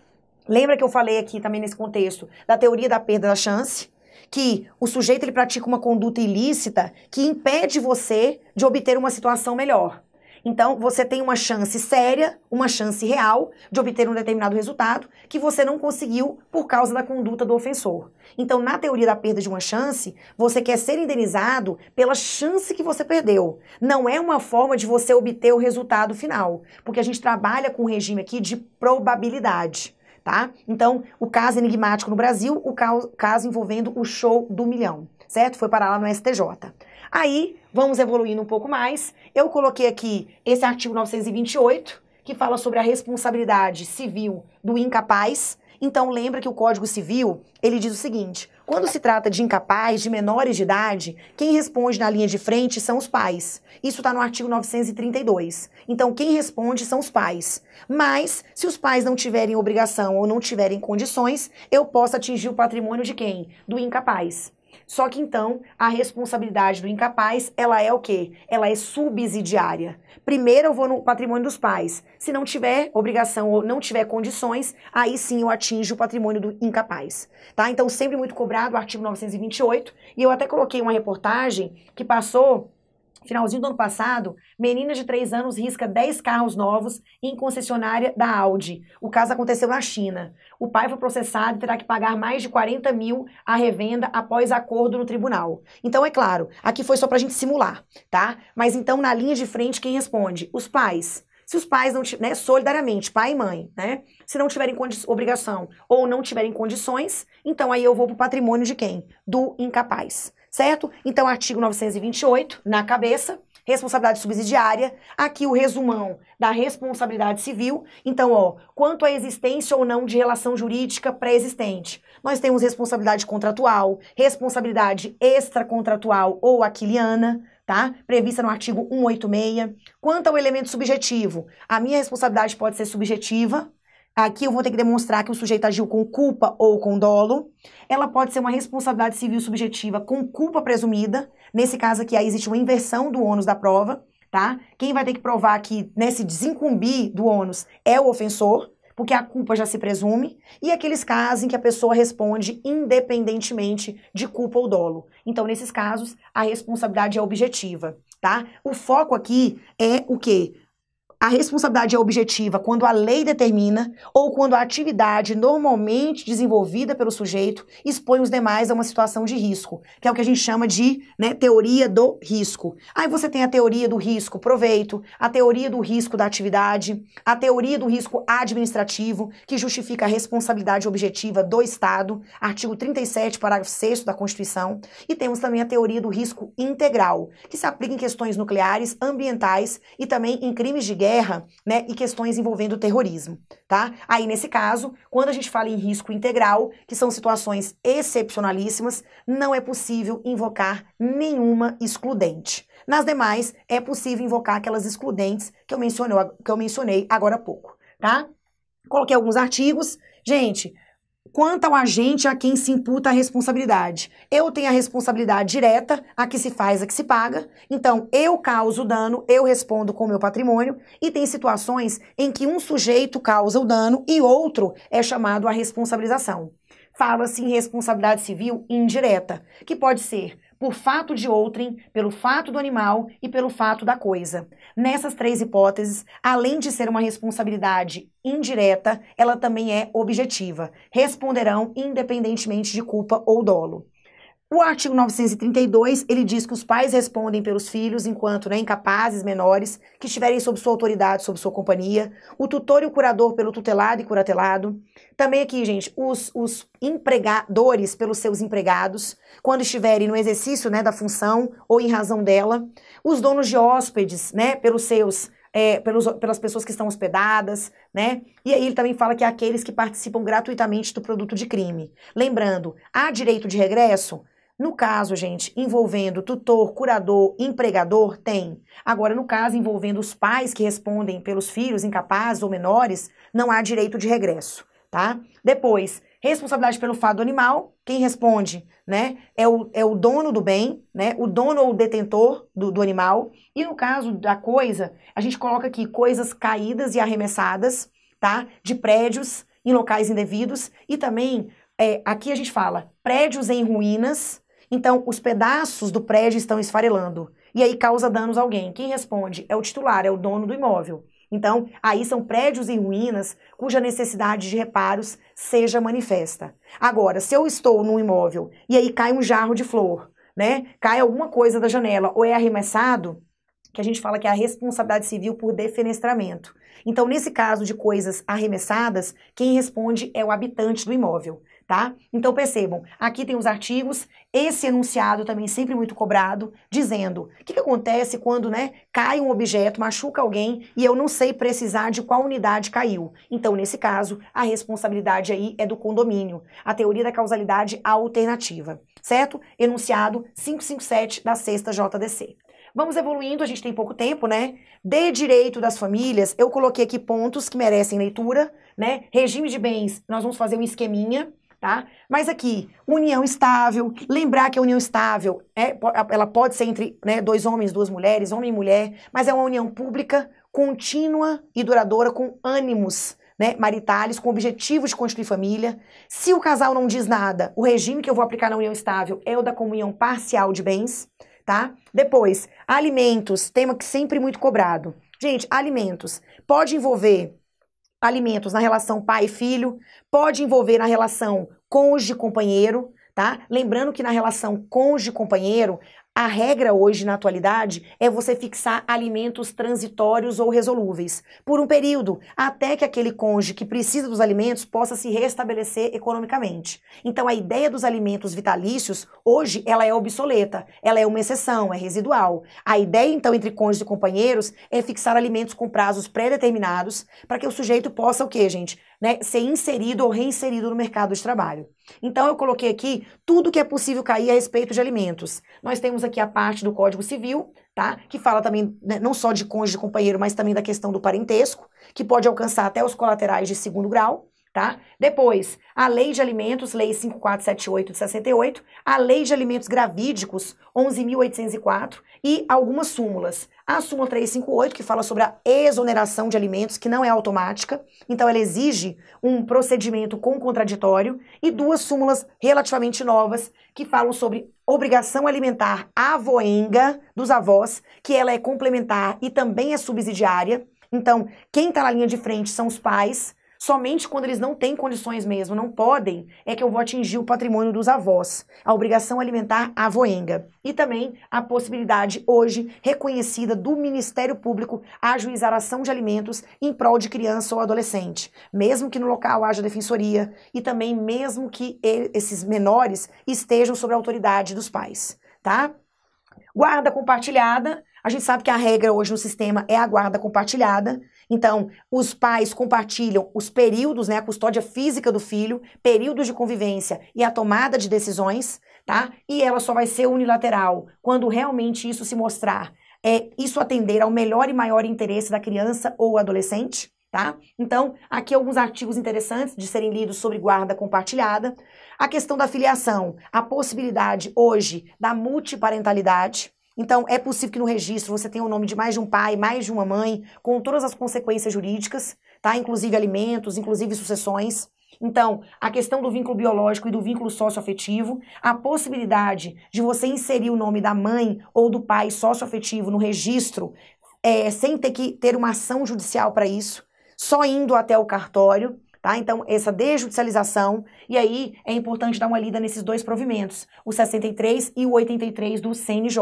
Speaker 1: Lembra que eu falei aqui também nesse contexto da teoria da perda da chance? que o sujeito ele pratica uma conduta ilícita que impede você de obter uma situação melhor. Então, você tem uma chance séria, uma chance real de obter um determinado resultado que você não conseguiu por causa da conduta do ofensor. Então, na teoria da perda de uma chance, você quer ser indenizado pela chance que você perdeu. Não é uma forma de você obter o resultado final, porque a gente trabalha com um regime aqui de probabilidade. Tá? Então, o caso enigmático no Brasil, o caso envolvendo o show do milhão, certo? Foi parar lá no STJ. Aí, vamos evoluindo um pouco mais. Eu coloquei aqui esse artigo 928, que fala sobre a responsabilidade civil do incapaz. Então, lembra que o Código Civil, ele diz o seguinte: quando se trata de incapaz, de menores de idade, quem responde na linha de frente são os pais. Isso está no artigo 932. Então, quem responde são os pais. Mas, se os pais não tiverem obrigação ou não tiverem condições, eu posso atingir o patrimônio de quem? Do incapaz. Só que então a responsabilidade do incapaz, ela é o quê? Ela é subsidiária. Primeiro eu vou no patrimônio dos pais. Se não tiver obrigação ou não tiver condições, aí sim eu atinjo o patrimônio do incapaz. Tá? Então sempre muito cobrado o artigo 928 e eu até coloquei uma reportagem que passou Finalzinho do ano passado, menina de 3 anos risca 10 carros novos em concessionária da Audi. O caso aconteceu na China. O pai foi processado e terá que pagar mais de 40 mil à revenda após acordo no tribunal. Então, é claro, aqui foi só pra gente simular, tá? Mas então, na linha de frente, quem responde? Os pais se os pais não né, solidariamente, pai e mãe, né, se não tiverem obrigação ou não tiverem condições, então aí eu vou pro patrimônio de quem? Do incapaz certo? Então, artigo 928, na cabeça, responsabilidade subsidiária, aqui o resumão da responsabilidade civil. Então, ó, quanto à existência ou não de relação jurídica pré-existente. Nós temos responsabilidade contratual, responsabilidade extracontratual ou aquiliana, tá? Prevista no artigo 186. Quanto ao elemento subjetivo, a minha responsabilidade pode ser subjetiva, Aqui eu vou ter que demonstrar que o sujeito agiu com culpa ou com dolo. Ela pode ser uma responsabilidade civil subjetiva com culpa presumida. Nesse caso aqui, aí existe uma inversão do ônus da prova, tá? Quem vai ter que provar que, nesse né, desincumbir do ônus é o ofensor, porque a culpa já se presume. E aqueles casos em que a pessoa responde independentemente de culpa ou dolo. Então, nesses casos, a responsabilidade é objetiva, tá? O foco aqui é o quê? a responsabilidade é objetiva quando a lei determina ou quando a atividade normalmente desenvolvida pelo sujeito expõe os demais a uma situação de risco, que é o que a gente chama de né, teoria do risco. Aí você tem a teoria do risco proveito, a teoria do risco da atividade, a teoria do risco administrativo, que justifica a responsabilidade objetiva do Estado, artigo 37, parágrafo 6 da Constituição, e temos também a teoria do risco integral, que se aplica em questões nucleares, ambientais e também em crimes de guerra guerra, né, e questões envolvendo terrorismo, tá? Aí nesse caso, quando a gente fala em risco integral, que são situações excepcionalíssimas, não é possível invocar nenhuma excludente. Nas demais, é possível invocar aquelas excludentes que eu mencionei, que eu mencionei agora há pouco, tá? Coloquei alguns artigos. Gente, quanto ao agente a quem se imputa a responsabilidade. Eu tenho a responsabilidade direta, a que se faz, a que se paga. Então, eu causo o dano, eu respondo com o meu patrimônio. E tem situações em que um sujeito causa o dano e outro é chamado à responsabilização. Fala-se em responsabilidade civil indireta, que pode ser por fato de outrem, pelo fato do animal e pelo fato da coisa. Nessas três hipóteses, além de ser uma responsabilidade indireta, ela também é objetiva. Responderão independentemente de culpa ou dolo. O artigo 932, ele diz que os pais respondem pelos filhos enquanto né, incapazes menores que estiverem sob sua autoridade, sob sua companhia, o tutor e o curador pelo tutelado e curatelado. Também aqui, gente, os, os empregadores pelos seus empregados, quando estiverem no exercício né, da função ou em razão dela, os donos de hóspedes, né, pelos seus é, pelos, pelas pessoas que estão hospedadas, né? E aí ele também fala que é aqueles que participam gratuitamente do produto de crime. Lembrando, há direito de regresso? No caso, gente, envolvendo tutor, curador, empregador, tem. Agora, no caso envolvendo os pais que respondem pelos filhos incapazes ou menores, não há direito de regresso, tá? Depois, responsabilidade pelo fato do animal, quem responde, né, é o, é o dono do bem, né, o dono ou detentor do, do animal, e no caso da coisa, a gente coloca aqui coisas caídas e arremessadas, tá, de prédios em locais indevidos, e também, é, aqui a gente fala prédios em ruínas, então, os pedaços do prédio estão esfarelando. E aí causa danos a alguém. Quem responde? É o titular, é o dono do imóvel. Então, aí são prédios em ruínas cuja necessidade de reparos seja manifesta. Agora, se eu estou num imóvel e aí cai um jarro de flor, né? Cai alguma coisa da janela ou é arremessado, que a gente fala que é a responsabilidade civil por defenestramento. Então, nesse caso de coisas arremessadas, quem responde é o habitante do imóvel, tá? Então, percebam, aqui tem os artigos esse enunciado também sempre muito cobrado, dizendo o que, que acontece quando né, cai um objeto, machuca alguém e eu não sei precisar de qual unidade caiu. Então, nesse caso, a responsabilidade aí é do condomínio. A teoria da causalidade alternativa, certo? Enunciado 557 da sexta JDC. Vamos evoluindo, a gente tem pouco tempo, né? De direito das famílias, eu coloquei aqui pontos que merecem leitura, né? Regime de bens, nós vamos fazer um esqueminha, tá? Mas aqui, união estável, lembrar que a união estável é, ela pode ser entre né, dois homens, duas mulheres, homem e mulher, mas é uma união pública, contínua e duradoura com ânimos né, maritais, com objetivos de construir família. Se o casal não diz nada, o regime que eu vou aplicar na união estável é o da comunhão parcial de bens, tá? Depois, alimentos, tema que sempre muito cobrado. Gente, alimentos pode envolver alimentos na relação pai-filho, pode envolver na relação cônjuge-companheiro, tá? Lembrando que na relação cônjuge-companheiro, a regra hoje, na atualidade, é você fixar alimentos transitórios ou resolúveis por um período, até que aquele cônjuge que precisa dos alimentos possa se restabelecer economicamente. Então, a ideia dos alimentos vitalícios, hoje, ela é obsoleta, ela é uma exceção, é residual. A ideia, então, entre cônjuges e companheiros é fixar alimentos com prazos pré-determinados para que o sujeito possa, o quê, gente? né, ser inserido ou reinserido no mercado de trabalho. Então, eu coloquei aqui tudo que é possível cair a respeito de alimentos. Nós temos aqui a parte do Código Civil, tá? Que fala também né, não só de cônjuge e companheiro, mas também da questão do parentesco, que pode alcançar até os colaterais de segundo grau. Tá? Depois, a Lei de Alimentos, Lei 5478 de 68, a Lei de Alimentos Gravídicos, 11.804 e algumas súmulas. A súmula 358, que fala sobre a exoneração de alimentos, que não é automática, então ela exige um procedimento com contraditório, e duas súmulas relativamente novas, que falam sobre obrigação alimentar avoenga dos avós, que ela é complementar e também é subsidiária. Então, quem está na linha de frente são os pais, Somente quando eles não têm condições mesmo, não podem, é que eu vou atingir o patrimônio dos avós, a obrigação alimentar avoenga. E também a possibilidade, hoje, reconhecida do Ministério Público ajuizar ação de alimentos em prol de criança ou adolescente, mesmo que no local haja defensoria e também mesmo que esses menores estejam sob a autoridade dos pais, tá? Guarda compartilhada, a gente sabe que a regra hoje no sistema é a guarda compartilhada, então, os pais compartilham os períodos, né, a custódia física do filho, períodos de convivência e a tomada de decisões, tá? E ela só vai ser unilateral quando realmente isso se mostrar, é isso atender ao melhor e maior interesse da criança ou adolescente. Tá? Então, aqui alguns artigos interessantes de serem lidos sobre guarda compartilhada. A questão da filiação, a possibilidade hoje da multiparentalidade, então, é possível que no registro você tenha o nome de mais de um pai, mais de uma mãe, com todas as consequências jurídicas, tá? Inclusive alimentos, inclusive sucessões. Então, a questão do vínculo biológico e do vínculo socioafetivo, a possibilidade de você inserir o nome da mãe ou do pai socioafetivo no registro, é, sem ter que ter uma ação judicial para isso, só indo até o cartório. Tá? Então, essa desjudicialização, e aí é importante dar uma lida nesses dois provimentos, o 63 e o 83 do CNJ.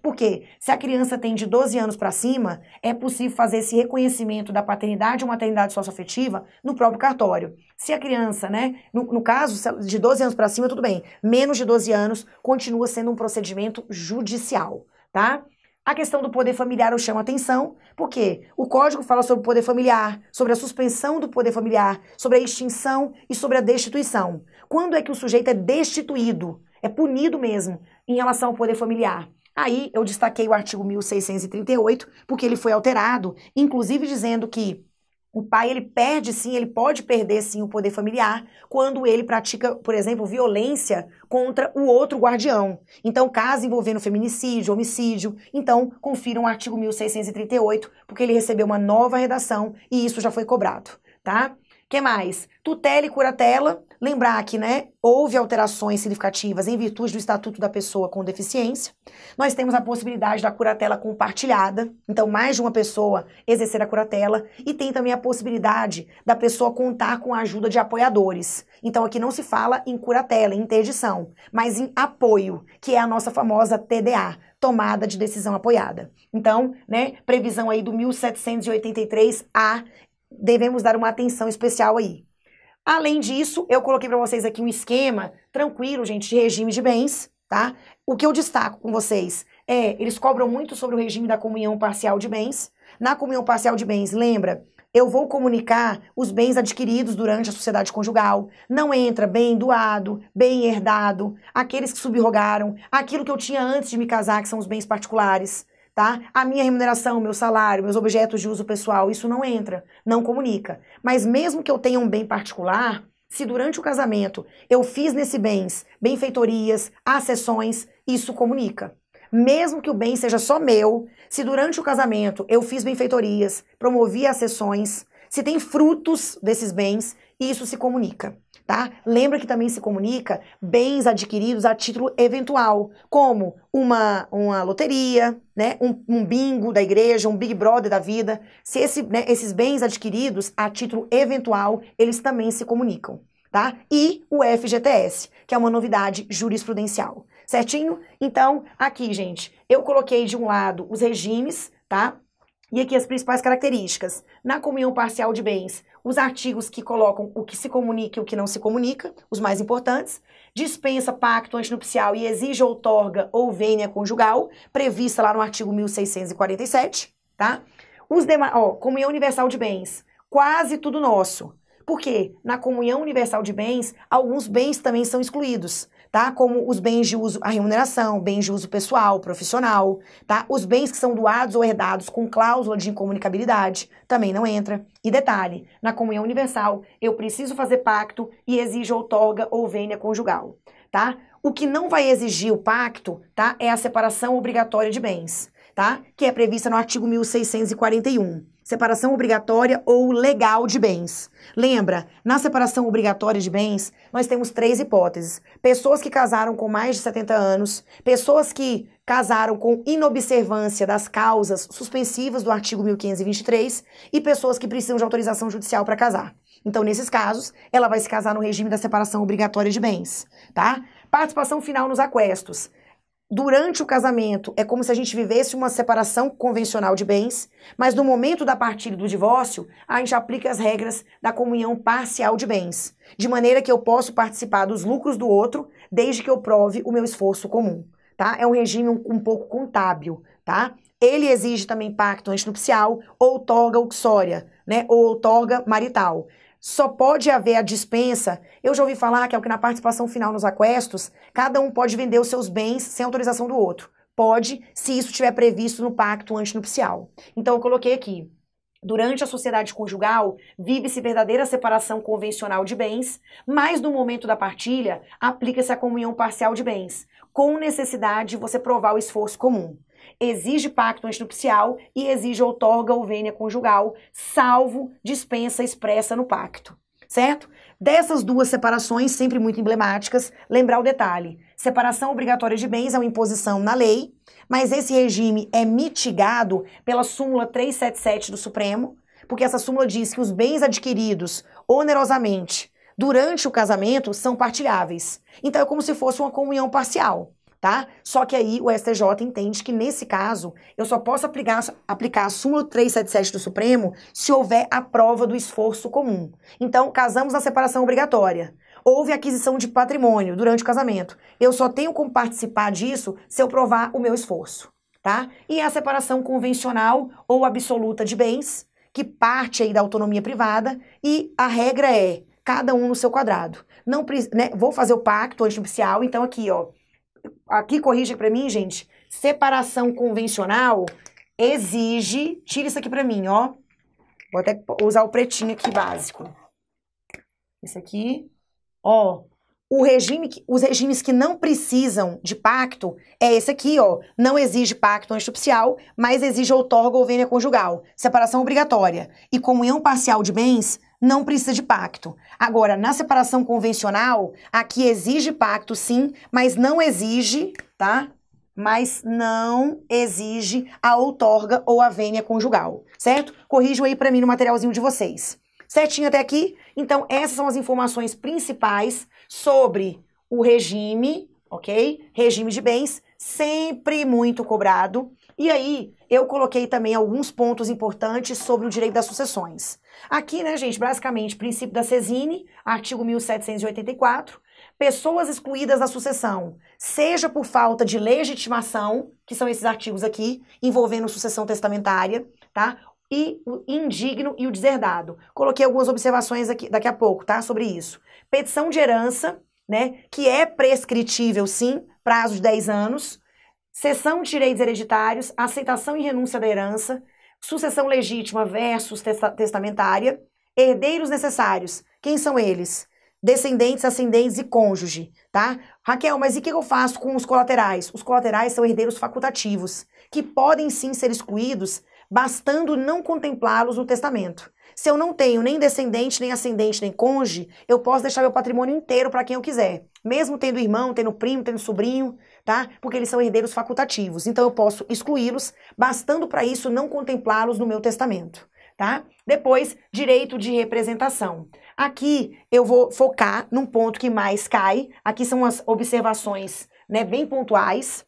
Speaker 1: Por quê? Se a criança tem de 12 anos para cima, é possível fazer esse reconhecimento da paternidade ou maternidade socioafetiva no próprio cartório. Se a criança, né, no, no caso de 12 anos para cima, tudo bem, menos de 12 anos, continua sendo um procedimento judicial, tá? A questão do poder familiar eu chamo atenção, porque o código fala sobre o poder familiar, sobre a suspensão do poder familiar, sobre a extinção e sobre a destituição. Quando é que o sujeito é destituído? É punido mesmo em relação ao poder familiar. Aí eu destaquei o artigo 1638, porque ele foi alterado, inclusive dizendo que o pai, ele perde sim, ele pode perder sim o poder familiar quando ele pratica, por exemplo, violência contra o outro guardião. Então, caso envolvendo feminicídio, homicídio, então confiram o artigo 1638, porque ele recebeu uma nova redação e isso já foi cobrado, tá? que mais? Tutela e curatela. Lembrar que, né, houve alterações significativas em virtude do Estatuto da Pessoa com Deficiência. Nós temos a possibilidade da curatela compartilhada, então mais de uma pessoa exercer a curatela. E tem também a possibilidade da pessoa contar com a ajuda de apoiadores. Então aqui não se fala em curatela, em interdição, mas em apoio, que é a nossa famosa TDA, tomada de decisão apoiada. Então, né, previsão aí do 1783A devemos dar uma atenção especial aí. Além disso, eu coloquei para vocês aqui um esquema tranquilo, gente, de regime de bens, tá? O que eu destaco com vocês é, eles cobram muito sobre o regime da comunhão parcial de bens. Na comunhão parcial de bens, lembra? Eu vou comunicar os bens adquiridos durante a sociedade conjugal. Não entra bem doado, bem herdado, aqueles que subrogaram, aquilo que eu tinha antes de me casar, que são os bens particulares tá? A minha remuneração, meu salário, meus objetos de uso pessoal, isso não entra, não comunica. Mas mesmo que eu tenha um bem particular, se durante o casamento eu fiz nesse bens benfeitorias, acessões, isso comunica. Mesmo que o bem seja só meu, se durante o casamento eu fiz benfeitorias, promovi acessões, se tem frutos desses bens, isso se comunica tá? Lembra que também se comunica bens adquiridos a título eventual, como uma, uma loteria, né? Um, um bingo da igreja, um Big Brother da vida. Se esse, né, esses bens adquiridos a título eventual, eles também se comunicam, tá? E o FGTS, que é uma novidade jurisprudencial. Certinho? Então, aqui, gente, eu coloquei de um lado os regimes, tá? E aqui as principais características. Na comunhão parcial de bens, os artigos que colocam o que se comunica e o que não se comunica, os mais importantes, dispensa pacto antinupcial e exige outorga ou vênia conjugal, prevista lá no artigo 1647, tá? Os demais, ó, comunhão universal de bens, quase tudo nosso. Por quê? Na comunhão universal de bens, alguns bens também são excluídos tá? Como os bens de uso, a remuneração, bens de uso pessoal, profissional, tá? Os bens que são doados ou herdados com cláusula de incomunicabilidade também não entra. E detalhe, na comunhão universal, eu preciso fazer pacto e exijo outorga ou vênia conjugal, tá? O que não vai exigir o pacto, tá? É a separação obrigatória de bens, tá? Que é prevista no artigo 1641 separação obrigatória ou legal de bens. Lembra, na separação obrigatória de bens, nós temos três hipóteses: pessoas que casaram com mais de 70 anos, pessoas que casaram com inobservância das causas suspensivas do artigo 1523 e pessoas que precisam de autorização judicial para casar. Então, nesses casos, ela vai se casar no regime da separação obrigatória de bens, tá? Participação final nos aquestos durante o casamento é como se a gente vivesse uma separação convencional de bens, mas no momento da partilha do divórcio, a gente aplica as regras da comunhão parcial de bens, de maneira que eu posso participar dos lucros do outro desde que eu prove o meu esforço comum, tá? É um regime um, um pouco contábil, tá? Ele exige também pacto antinupcial ou outorga uxória, né? Ou outorga marital só pode haver a dispensa. Eu já ouvi falar que é o que na participação final nos aquestos, cada um pode vender os seus bens sem autorização do outro. Pode, se isso estiver previsto no pacto antinupcial. Então eu coloquei aqui. Durante a sociedade conjugal, vive-se verdadeira separação convencional de bens, mas no momento da partilha, aplica-se a comunhão parcial de bens, com necessidade de você provar o esforço comum exige pacto antinupcial e exige outorga ou vênia conjugal, salvo dispensa expressa no pacto, certo? Dessas duas separações, sempre muito emblemáticas, lembrar o detalhe: separação obrigatória de bens é uma imposição na lei, mas esse regime é mitigado pela súmula 377 do Supremo, porque essa súmula diz que os bens adquiridos onerosamente durante o casamento são partilháveis. Então é como se fosse uma comunhão parcial tá? Só que aí o STJ entende que nesse caso eu só posso aplicar, aplicar a súmula 377 do Supremo se houver a prova do esforço comum. Então, casamos na separação obrigatória. Houve aquisição de patrimônio durante o casamento. Eu só tenho como participar disso se eu provar o meu esforço, tá? E a separação convencional ou absoluta de bens, que parte aí da autonomia privada, e a regra é cada um no seu quadrado. Não, né, vou fazer o pacto antinupcial, então aqui, ó, aqui corrija para mim, gente. Separação convencional exige, tira isso aqui para mim, ó. Vou até usar o pretinho aqui básico. Esse aqui, ó. O regime, os regimes que não precisam de pacto é esse aqui, ó. Não exige pacto antinupcial, mas exige outorga ou vênia conjugal, separação obrigatória. E comunhão parcial de bens não precisa de pacto. Agora, na separação convencional, aqui exige pacto, sim, mas não exige, tá? Mas não exige a outorga ou a vênia conjugal, certo? Corrijam aí para mim no materialzinho de vocês. Certinho até aqui? Então, essas são as informações principais sobre o regime, ok? Regime de bens, sempre muito cobrado. E aí, eu coloquei também alguns pontos importantes sobre o direito das sucessões. Aqui, né, gente, basicamente, princípio da Cesine, artigo 1784, pessoas excluídas da sucessão, seja por falta de legitimação, que são esses artigos aqui, envolvendo sucessão testamentária, tá? E o indigno e o deserdado. Coloquei algumas observações aqui daqui a pouco, tá? Sobre isso. Petição de herança, né? Que é prescritível, sim, prazo de 10 anos cessão de direitos hereditários, aceitação e renúncia da herança, sucessão legítima versus testamentária, herdeiros necessários. Quem são eles? Descendentes, ascendentes e cônjuge, tá? Raquel, mas e o que eu faço com os colaterais? Os colaterais são herdeiros facultativos, que podem sim ser excluídos, bastando não contemplá-los no testamento. Se eu não tenho nem descendente, nem ascendente, nem cônjuge, eu posso deixar meu patrimônio inteiro para quem eu quiser. Mesmo tendo irmão, tendo primo, tendo sobrinho, tá? Porque eles são herdeiros facultativos. Então eu posso excluí-los, bastando para isso não contemplá-los no meu testamento, tá? Depois, direito de representação. Aqui eu vou focar num ponto que mais cai. Aqui são as observações, né, bem pontuais,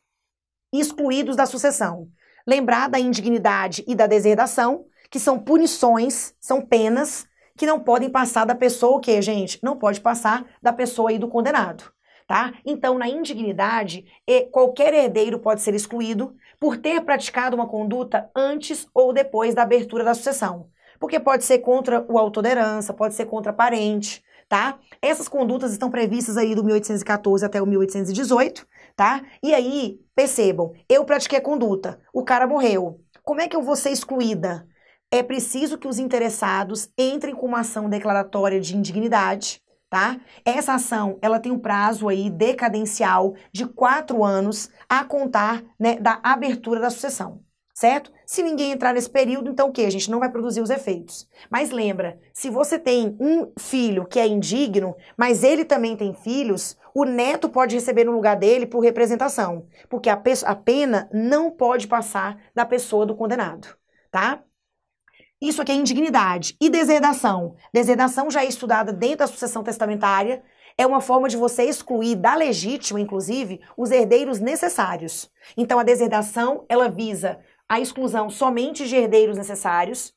Speaker 1: excluídos da sucessão. Lembrar da indignidade e da deserdação, que são punições, são penas que não podem passar da pessoa o quê, gente? Não pode passar da pessoa e do condenado tá? Então, na indignidade, qualquer herdeiro pode ser excluído por ter praticado uma conduta antes ou depois da abertura da sucessão. Porque pode ser contra o autor da herança, pode ser contra parente, tá? Essas condutas estão previstas aí do 1814 até o 1818, tá? E aí, percebam, eu pratiquei a conduta, o cara morreu. Como é que eu vou ser excluída? É preciso que os interessados entrem com uma ação declaratória de indignidade, tá? Essa ação, ela tem um prazo aí decadencial de quatro anos a contar né, da abertura da sucessão, certo? Se ninguém entrar nesse período, então o que? A gente não vai produzir os efeitos. Mas lembra, se você tem um filho que é indigno, mas ele também tem filhos, o neto pode receber no lugar dele por representação, porque a, a pena não pode passar da pessoa do condenado, tá? Isso aqui é indignidade. E deserdação? Deserdação já é estudada dentro da sucessão testamentária. É uma forma de você excluir da legítima, inclusive, os herdeiros necessários. Então, a deserdação, ela visa a exclusão somente de herdeiros necessários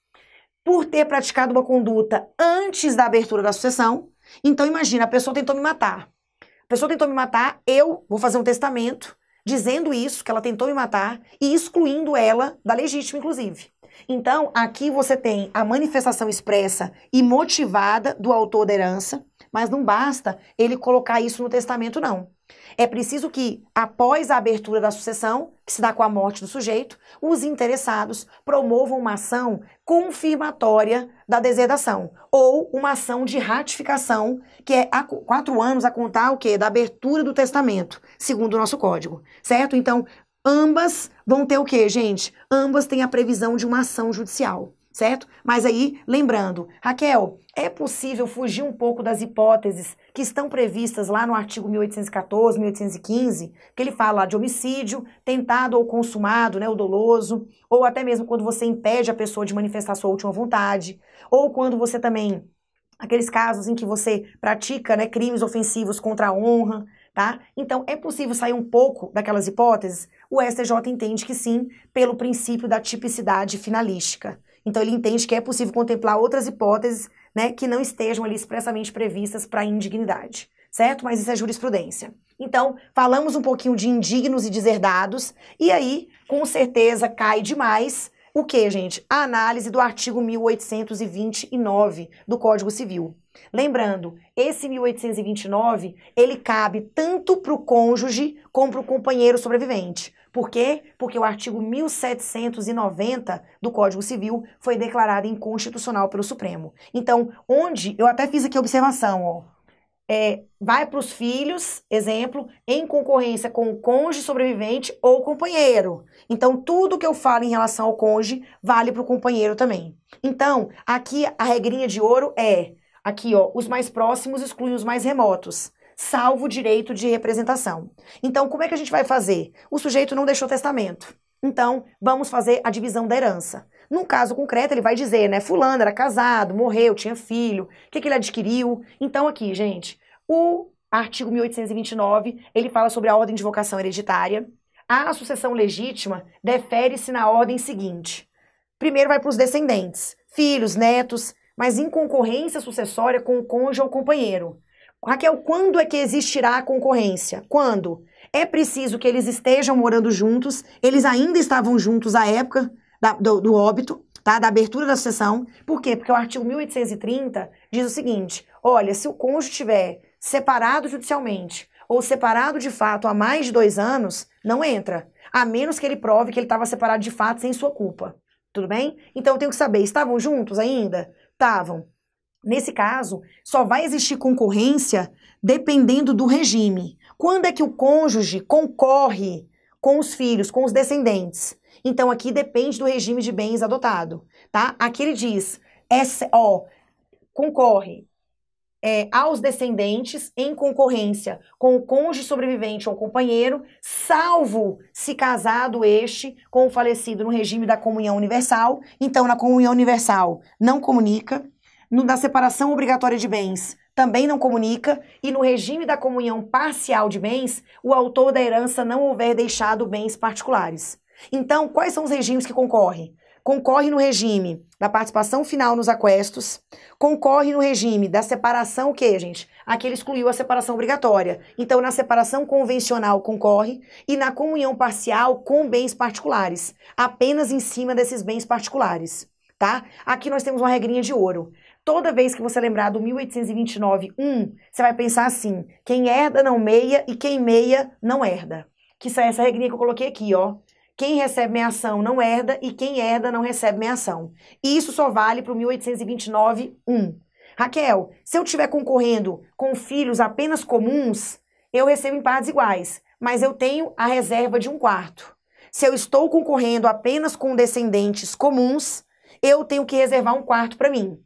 Speaker 1: por ter praticado uma conduta antes da abertura da sucessão. Então, imagina, a pessoa tentou me matar. A pessoa tentou me matar, eu vou fazer um testamento dizendo isso, que ela tentou me matar, e excluindo ela da legítima, inclusive. Então, aqui você tem a manifestação expressa e motivada do autor da herança, mas não basta ele colocar isso no testamento, não. É preciso que, após a abertura da sucessão, que se dá com a morte do sujeito, os interessados promovam uma ação confirmatória da deserdação, ou uma ação de ratificação, que é há quatro anos a contar o quê? Da abertura do testamento, segundo o nosso código, certo? Então, Ambas vão ter o quê, gente? Ambas têm a previsão de uma ação judicial, certo? Mas aí, lembrando, Raquel, é possível fugir um pouco das hipóteses que estão previstas lá no artigo 1814, 1815, que ele fala de homicídio, tentado ou consumado, né, o doloso, ou até mesmo quando você impede a pessoa de manifestar sua última vontade, ou quando você também aqueles casos em que você pratica né, crimes ofensivos contra a honra, tá? Então, é possível sair um pouco daquelas hipóteses? O STJ entende que sim, pelo princípio da tipicidade finalística. Então, ele entende que é possível contemplar outras hipóteses, né, que não estejam ali expressamente previstas para indignidade, certo? Mas isso é jurisprudência. Então, falamos um pouquinho de indignos e deserdados, e aí, com certeza, cai demais o que, gente? A análise do artigo 1829 do Código Civil. Lembrando, esse 1829, ele cabe tanto para o cônjuge como para o companheiro sobrevivente. Por quê? Porque o artigo 1790 do Código Civil foi declarado inconstitucional pelo Supremo. Então, onde, eu até fiz aqui a observação, ó, é, vai para os filhos, exemplo, em concorrência com o cônjuge sobrevivente ou companheiro. Então, tudo que eu falo em relação ao cônjuge vale para o companheiro também. Então, aqui a regrinha de ouro é Aqui, ó, os mais próximos excluem os mais remotos, salvo o direito de representação. Então, como é que a gente vai fazer? O sujeito não deixou testamento. Então, vamos fazer a divisão da herança. Num caso concreto, ele vai dizer, né, fulano era casado, morreu, tinha filho, o que, que ele adquiriu. Então, aqui, gente, o artigo 1829, ele fala sobre a ordem de vocação hereditária. A sucessão legítima defere-se na ordem seguinte. Primeiro vai para os descendentes, filhos, netos, mas em concorrência sucessória com o cônjuge ou companheiro. Raquel, quando é que existirá a concorrência? Quando? É preciso que eles estejam morando juntos, eles ainda estavam juntos à época da, do, do óbito, tá? da abertura da sucessão. Por quê? Porque o artigo 1830 diz o seguinte: olha, se o cônjuge estiver separado judicialmente ou separado de fato há mais de dois anos, não entra, a menos que ele prove que ele estava separado de fato sem sua culpa. Tudo bem? Então eu tenho que saber, estavam juntos ainda? estavam. Nesse caso, só vai existir concorrência dependendo do regime. Quando é que o cônjuge concorre com os filhos, com os descendentes? Então aqui depende do regime de bens adotado, tá? Aqui ele diz, é essa, ó, concorre é, aos descendentes em concorrência com o cônjuge sobrevivente ou companheiro, salvo se casado este com o falecido no regime da comunhão universal. Então, na comunhão universal, não comunica. No, na separação obrigatória de bens, também não comunica. E no regime da comunhão parcial de bens, o autor da herança não houver deixado bens particulares. Então, quais são os regimes que concorrem? concorre no regime da participação final nos aquestos, concorre no regime da separação, o que, gente? Aqui ele excluiu a separação obrigatória. Então, na separação convencional concorre e na comunhão parcial com bens particulares, apenas em cima desses bens particulares, tá? Aqui nós temos uma regrinha de ouro. Toda vez que você lembrar do 1829-1, você vai pensar assim, quem herda não meia e quem meia não herda. Que é essa regrinha que eu coloquei aqui, ó quem recebe ação não herda e quem herda não recebe meação. E isso só vale para o 1829 Raquel, se eu estiver concorrendo com filhos apenas comuns, eu recebo em partes iguais, mas eu tenho a reserva de um quarto. Se eu estou concorrendo apenas com descendentes comuns, eu tenho que reservar um quarto para mim.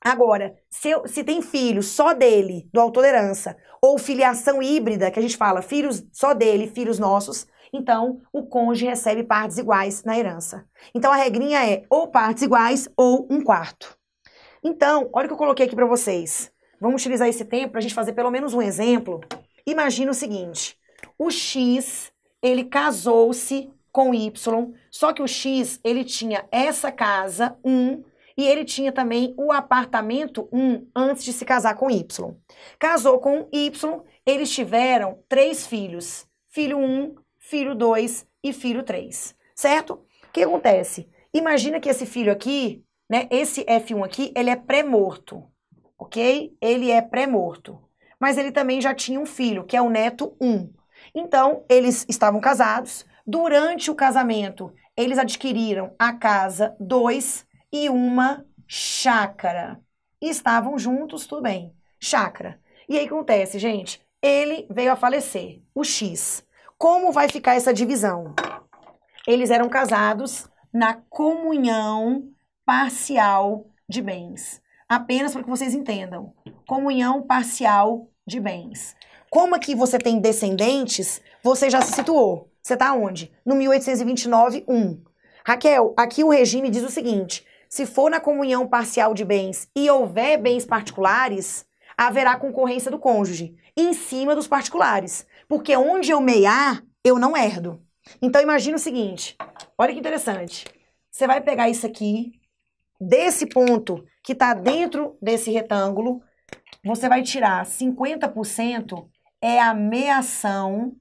Speaker 1: Agora, se, eu, se tem filho só dele, do herança ou filiação híbrida, que a gente fala filhos só dele, filhos nossos, então o cônjuge recebe partes iguais na herança. Então a regrinha é ou partes iguais ou um quarto. Então, olha o que eu coloquei aqui para vocês. Vamos utilizar esse tempo para a gente fazer pelo menos um exemplo. Imagina o seguinte: o X ele casou-se com Y, só que o X ele tinha essa casa 1 um, e ele tinha também o apartamento 1 um, antes de se casar com Y. Casou com Y, eles tiveram três filhos: filho 1, um, filho 2 e filho 3, certo? O que acontece? Imagina que esse filho aqui, né, esse F1 aqui, ele é pré-morto, ok? Ele é pré-morto. Mas ele também já tinha um filho, que é o neto 1. Então, eles estavam casados. Durante o casamento, eles adquiriram a casa 2 e uma chácara. E estavam juntos, tudo bem. Chácara. E aí acontece, gente, ele veio a falecer, o X. Como vai ficar essa divisão? Eles eram casados na comunhão parcial de bens. Apenas para que vocês entendam. Comunhão parcial de bens. Como aqui é você tem descendentes, você já se situou. Você está onde? No 1829, 1. Raquel, aqui o regime diz o seguinte: se for na comunhão parcial de bens e houver bens particulares, haverá concorrência do cônjuge em cima dos particulares. Porque onde eu meiar, eu não herdo. Então imagina o seguinte, olha que interessante. Você vai pegar isso aqui, desse ponto que está dentro desse retângulo, você vai tirar 50% é a meação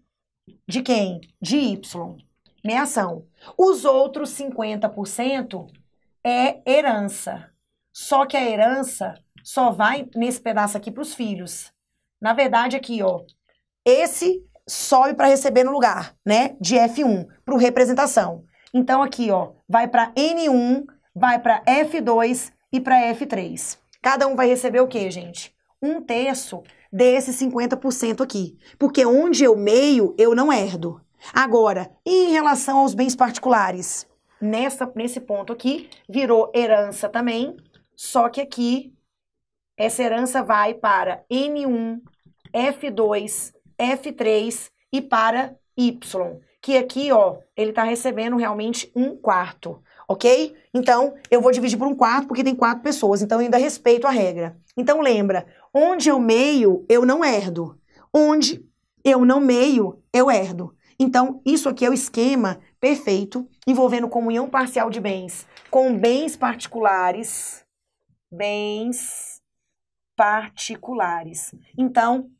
Speaker 1: de quem? De Y. Meação. Os outros 50% é herança. Só que a herança só vai nesse pedaço aqui para os filhos. Na verdade, aqui, ó, esse sobe para receber no lugar, né? De F1, para representação. Então aqui, ó, vai para N1, vai para F2 e para F3. Cada um vai receber o quê, gente? Um terço desse 50% aqui. Porque onde eu meio, eu não herdo. Agora, em relação aos bens particulares, nessa, nesse ponto aqui, virou herança também, só que aqui essa herança vai para N1, F2 F3 e para Y, que aqui, ó, ele está recebendo realmente um quarto, ok? Então, eu vou dividir por um quarto porque tem quatro pessoas, então eu ainda respeito a regra. Então, lembra, onde eu meio, eu não herdo. Onde eu não meio, eu herdo. Então, isso aqui é o esquema perfeito envolvendo comunhão parcial de bens com bens particulares, bens particulares. Então,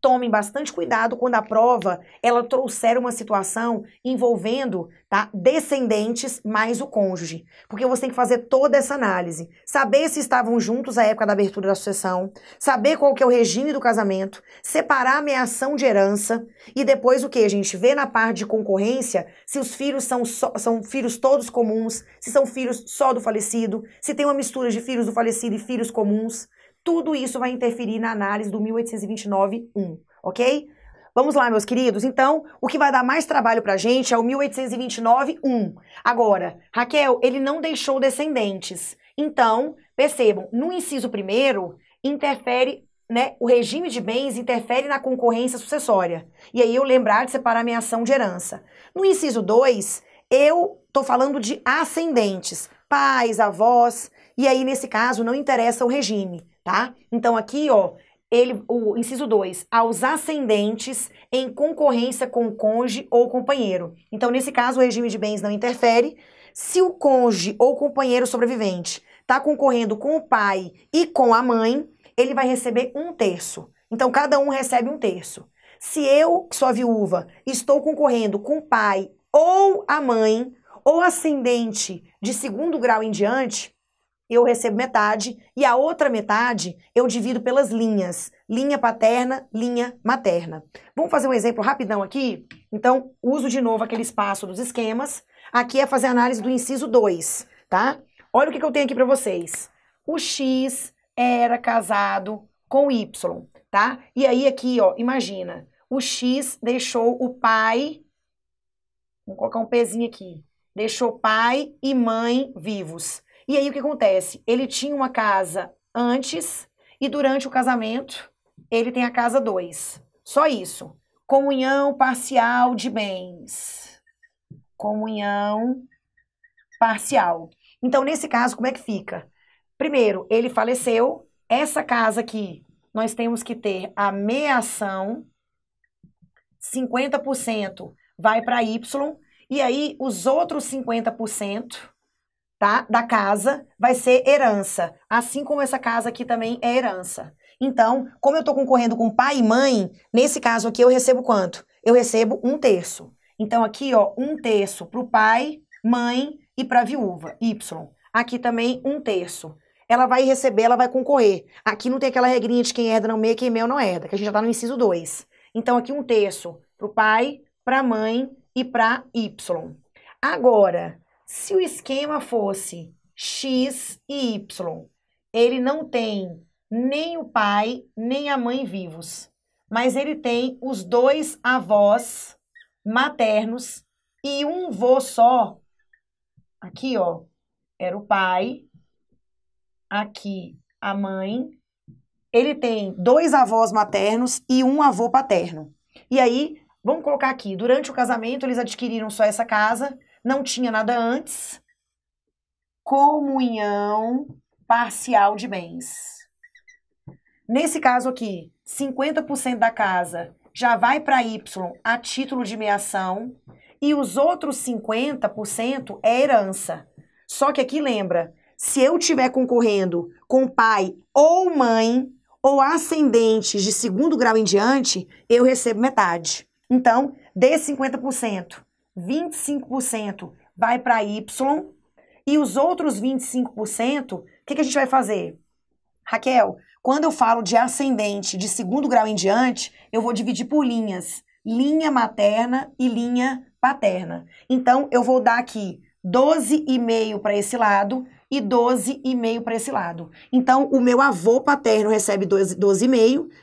Speaker 1: tomem bastante cuidado quando a prova ela trouxer uma situação envolvendo tá, descendentes mais o cônjuge, porque você tem que fazer toda essa análise, saber se estavam juntos à época da abertura da sucessão, saber qual que é o regime do casamento, separar a ameação de herança e depois o que gente Ver na parte de concorrência, se os filhos são, são filhos todos comuns, se são filhos só do falecido, se tem uma mistura de filhos do falecido e filhos comuns, tudo isso vai interferir na análise do 1829 1829-1, ok? Vamos lá, meus queridos. Então, o que vai dar mais trabalho pra gente é o 1829 1829-1. Agora, Raquel, ele não deixou descendentes. Então, percebam, no inciso primeiro, interfere né, o regime de bens interfere na concorrência sucessória. E aí eu lembrar de separar minha ação de herança. No inciso 2, eu estou falando de ascendentes, pais, avós, e aí nesse caso não interessa o regime tá? Então aqui, ó, ele, o inciso 2, aos ascendentes em concorrência com o cônjuge ou companheiro. Então, nesse caso, o regime de bens não interfere. Se o cônjuge ou companheiro sobrevivente está concorrendo com o pai e com a mãe, ele vai receber um terço. Então, cada um recebe um terço. Se eu, que sou a viúva, estou concorrendo com o pai ou a mãe, ou ascendente de segundo grau em diante, eu recebo metade e a outra metade eu divido pelas linhas, linha paterna, linha materna. Vamos fazer um exemplo rapidão aqui? Então, uso de novo aquele espaço dos esquemas. Aqui é fazer a análise do inciso 2, tá? Olha o que, que eu tenho aqui para vocês. O X era casado com o Y, tá? E aí aqui, ó, imagina, o X deixou o pai, vou colocar um pezinho aqui, deixou pai e mãe vivos. E aí o que acontece? Ele tinha uma casa antes e durante o casamento, ele tem a casa 2. Só isso. Comunhão parcial de bens. Comunhão parcial. Então, nesse caso, como é que fica? Primeiro, ele faleceu. Essa casa aqui, nós temos que ter a meação. 50% vai para Y. E aí, os outros 50% tá? Da casa vai ser herança, assim como essa casa aqui também é herança. Então, como eu estou concorrendo com pai e mãe, nesse caso aqui eu recebo quanto? Eu recebo um terço. Então, aqui, ó, um terço para o pai, mãe e para a viúva, Y. Aqui também um terço. Ela vai receber, ela vai concorrer. Aqui não tem aquela regrinha de quem herda não meia, quem meu não herda, que a gente já está no inciso 2. Então, aqui um terço para o pai, para a mãe e para Y. Agora, se o esquema fosse X e Y, ele não tem nem o pai nem a mãe vivos, mas ele tem os dois avós maternos e um vô só. Aqui, ó, era o pai, aqui a mãe. Ele tem dois avós maternos e um avô paterno. E aí, vamos colocar aqui, durante o casamento eles adquiriram só essa casa não tinha nada antes, comunhão parcial de bens. Nesse caso aqui, 50% da casa já vai para Y a título de meação e os outros 50% é herança. Só que aqui lembra, se eu tiver concorrendo com pai ou mãe ou ascendentes de segundo grau em diante, eu recebo metade. Então, dê 50%. 25% vai para Y e os outros 25%, o que, que a gente vai fazer? Raquel, quando eu falo de ascendente de segundo grau em diante, eu vou dividir por linhas, linha materna e linha paterna. Então, eu vou dar aqui 12,5 para esse lado e 12,5 para esse lado. Então, o meu avô paterno recebe 12,5, 12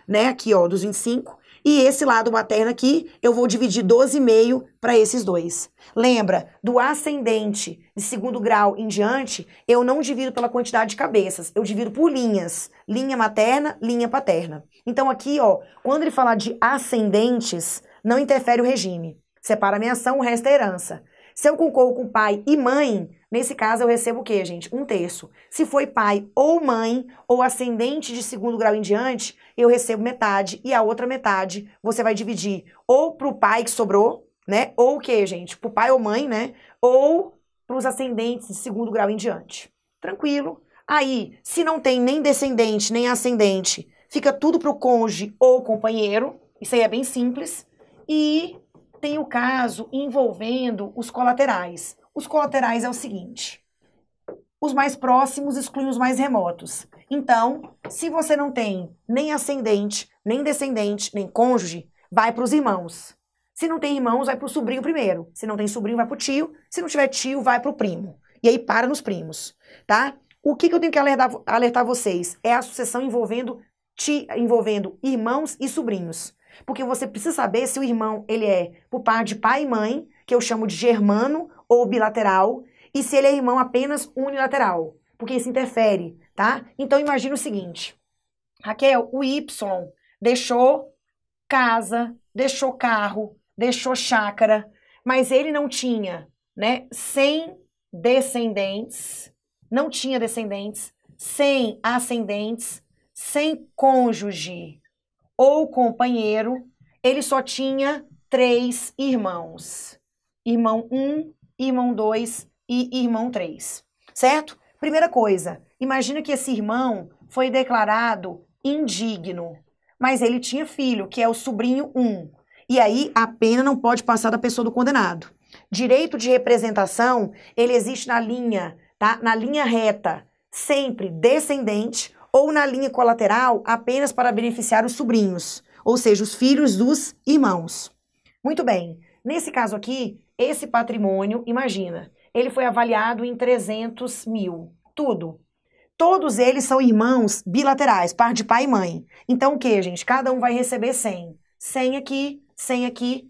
Speaker 1: né, aqui ó, dos 25, e esse lado materno aqui, eu vou dividir 12,5 para esses dois. Lembra, do ascendente de segundo grau em diante, eu não divido pela quantidade de cabeças, eu divido por linhas. Linha materna, linha paterna. Então aqui, ó, quando ele falar de ascendentes, não interfere o regime. Separa a minha ação, o resto é herança. Se eu concorro com pai e mãe, nesse caso eu recebo o quê, gente? Um terço. Se foi pai ou mãe, ou ascendente de segundo grau em diante, eu recebo metade. E a outra metade você vai dividir ou pro pai que sobrou, né? Ou o quê, gente? Pro pai ou mãe, né? Ou pros ascendentes de segundo grau em diante. Tranquilo. Aí, se não tem nem descendente, nem ascendente, fica tudo pro cônjuge ou companheiro. Isso aí é bem simples. E tem o caso envolvendo os colaterais. Os colaterais é o seguinte: os mais próximos excluem os mais remotos. Então, se você não tem nem ascendente, nem descendente, nem cônjuge, vai para os irmãos. Se não tem irmãos, vai para o sobrinho primeiro. Se não tem sobrinho, vai para o tio. Se não tiver tio, vai para o primo. E aí para nos primos, tá? O que, que eu tenho que alertar, alertar vocês? É a sucessão envolvendo, ti, envolvendo irmãos e sobrinhos. Porque você precisa saber se o irmão ele é por par de pai e mãe, que eu chamo de germano ou bilateral, e se ele é irmão apenas unilateral, porque isso interfere, tá? Então imagina o seguinte: Raquel, o Y deixou casa, deixou carro, deixou chácara, mas ele não tinha, né, sem descendentes, não tinha descendentes, sem ascendentes, sem cônjuge, ou companheiro, ele só tinha três irmãos: irmão 1, um, irmão 2 e irmão 3. Certo? Primeira coisa, imagina que esse irmão foi declarado indigno, mas ele tinha filho, que é o sobrinho 1. Um. E aí a pena não pode passar da pessoa do condenado. Direito de representação, ele existe na linha, tá? Na linha reta, sempre descendente ou na linha colateral apenas para beneficiar os sobrinhos, ou seja, os filhos dos irmãos. Muito bem, nesse caso aqui, esse patrimônio, imagina, ele foi avaliado em 300 mil, tudo. Todos eles são irmãos bilaterais, par de pai e mãe. Então o que, gente? Cada um vai receber 100. 100 aqui, 100 aqui,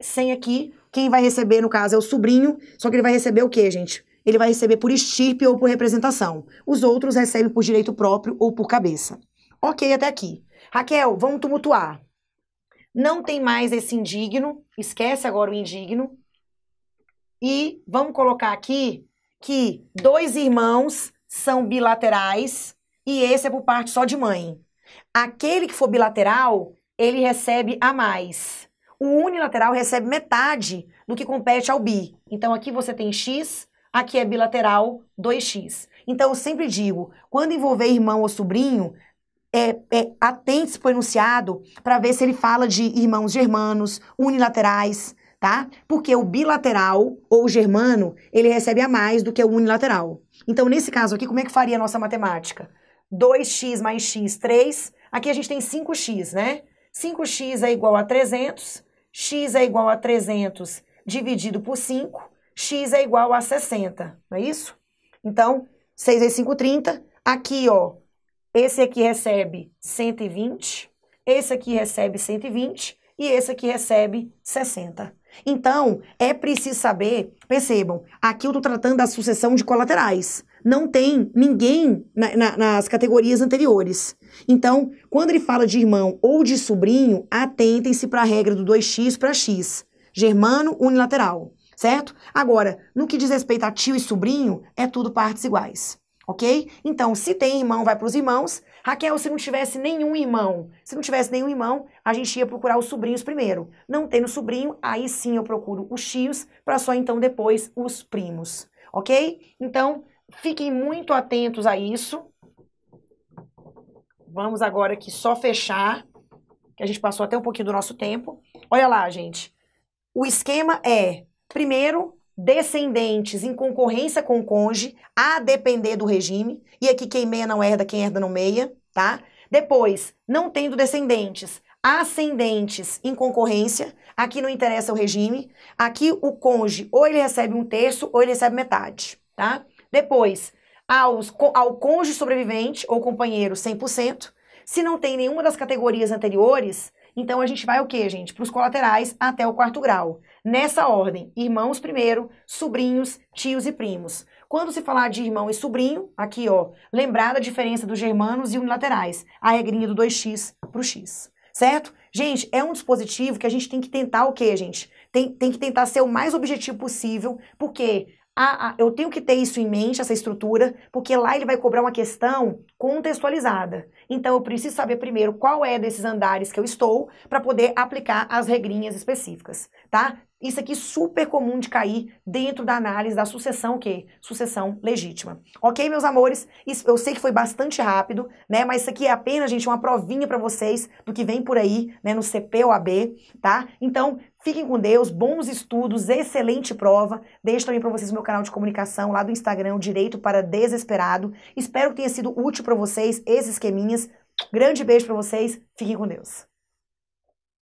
Speaker 1: 100 aqui. Quem vai receber, no caso, é o sobrinho, só que ele vai receber o que, gente? ele vai receber por estirpe ou por representação. Os outros recebem por direito próprio ou por cabeça. Ok, até aqui. Raquel, vamos tumultuar. Não tem mais esse indigno, esquece agora o indigno. E vamos colocar aqui que dois irmãos são bilaterais e esse é por parte só de mãe. Aquele que for bilateral, ele recebe a mais. O unilateral recebe metade do que compete ao bi. Então aqui você tem x aqui é bilateral 2x. Então eu sempre digo, quando envolver irmão ou sobrinho, é, é, atente-se para enunciado para ver se ele fala de irmãos germanos, unilaterais, tá? Porque o bilateral ou o germano, ele recebe a mais do que o unilateral. Então, nesse caso aqui, como é que faria a nossa matemática? 2x mais x, 3. Aqui a gente tem 5x, né? 5x é igual a 300. x é igual a 300 é dividido por 5 x é igual a 60, não é isso? Então, 6 vezes 5, 30. Aqui, ó, esse aqui recebe 120, esse aqui recebe 120 e esse aqui recebe 60. Então, é preciso saber, percebam, aqui eu estou tratando da sucessão de colaterais. Não tem ninguém na, na, nas categorias anteriores. Então, quando ele fala de irmão ou de sobrinho, atentem-se para a regra do 2x para x. Germano unilateral certo? Agora, no que diz respeito a tio e sobrinho, é tudo partes iguais, ok? Então, se tem irmão, vai para os irmãos. Raquel, se não tivesse nenhum irmão, se não tivesse nenhum irmão, a gente ia procurar os sobrinhos primeiro. Não tendo sobrinho, aí sim eu procuro os tios, para só então depois os primos, ok? Então, fiquem muito atentos a isso. Vamos agora aqui só fechar, que a gente passou até um pouquinho do nosso tempo. Olha lá, gente. O esquema é Primeiro, descendentes em concorrência com o cônjuge, a depender do regime. E aqui quem meia não herda, quem herda não meia, tá? Depois, não tendo descendentes, ascendentes em concorrência, aqui não interessa o regime. Aqui o cônjuge ou ele recebe um terço ou ele recebe metade, tá? Depois, aos, ao cônjuge sobrevivente ou companheiro 100%. Se não tem nenhuma das categorias anteriores, então a gente vai o quê, gente? Para os colaterais até o quarto grau. Nessa ordem: irmãos primeiro, sobrinhos, tios e primos. Quando se falar de irmão e sobrinho, aqui ó, lembrar da diferença dos germanos e unilaterais, a regrinha do 2x para o x, certo? Gente, é um dispositivo que a gente tem que tentar o quê, gente? Tem, tem que tentar ser o mais objetivo possível, porque a, a, eu tenho que ter isso em mente, essa estrutura, porque lá ele vai cobrar uma questão contextualizada. Então eu preciso saber primeiro qual é desses andares que eu estou para poder aplicar as regrinhas específicas, tá? Isso aqui é super comum de cair dentro da análise da sucessão que sucessão legítima. OK, meus amores? Isso, eu sei que foi bastante rápido, né? Mas isso aqui é apenas, gente, uma provinha para vocês do que vem por aí, né, no CP ou AB, tá? Então, Fiquem com Deus, bons estudos, excelente prova. Deixo também para vocês o meu canal de comunicação lá do Instagram, Direito para Desesperado. Espero que tenha sido útil para vocês esses esqueminhas. Grande beijo para vocês, fiquem com Deus.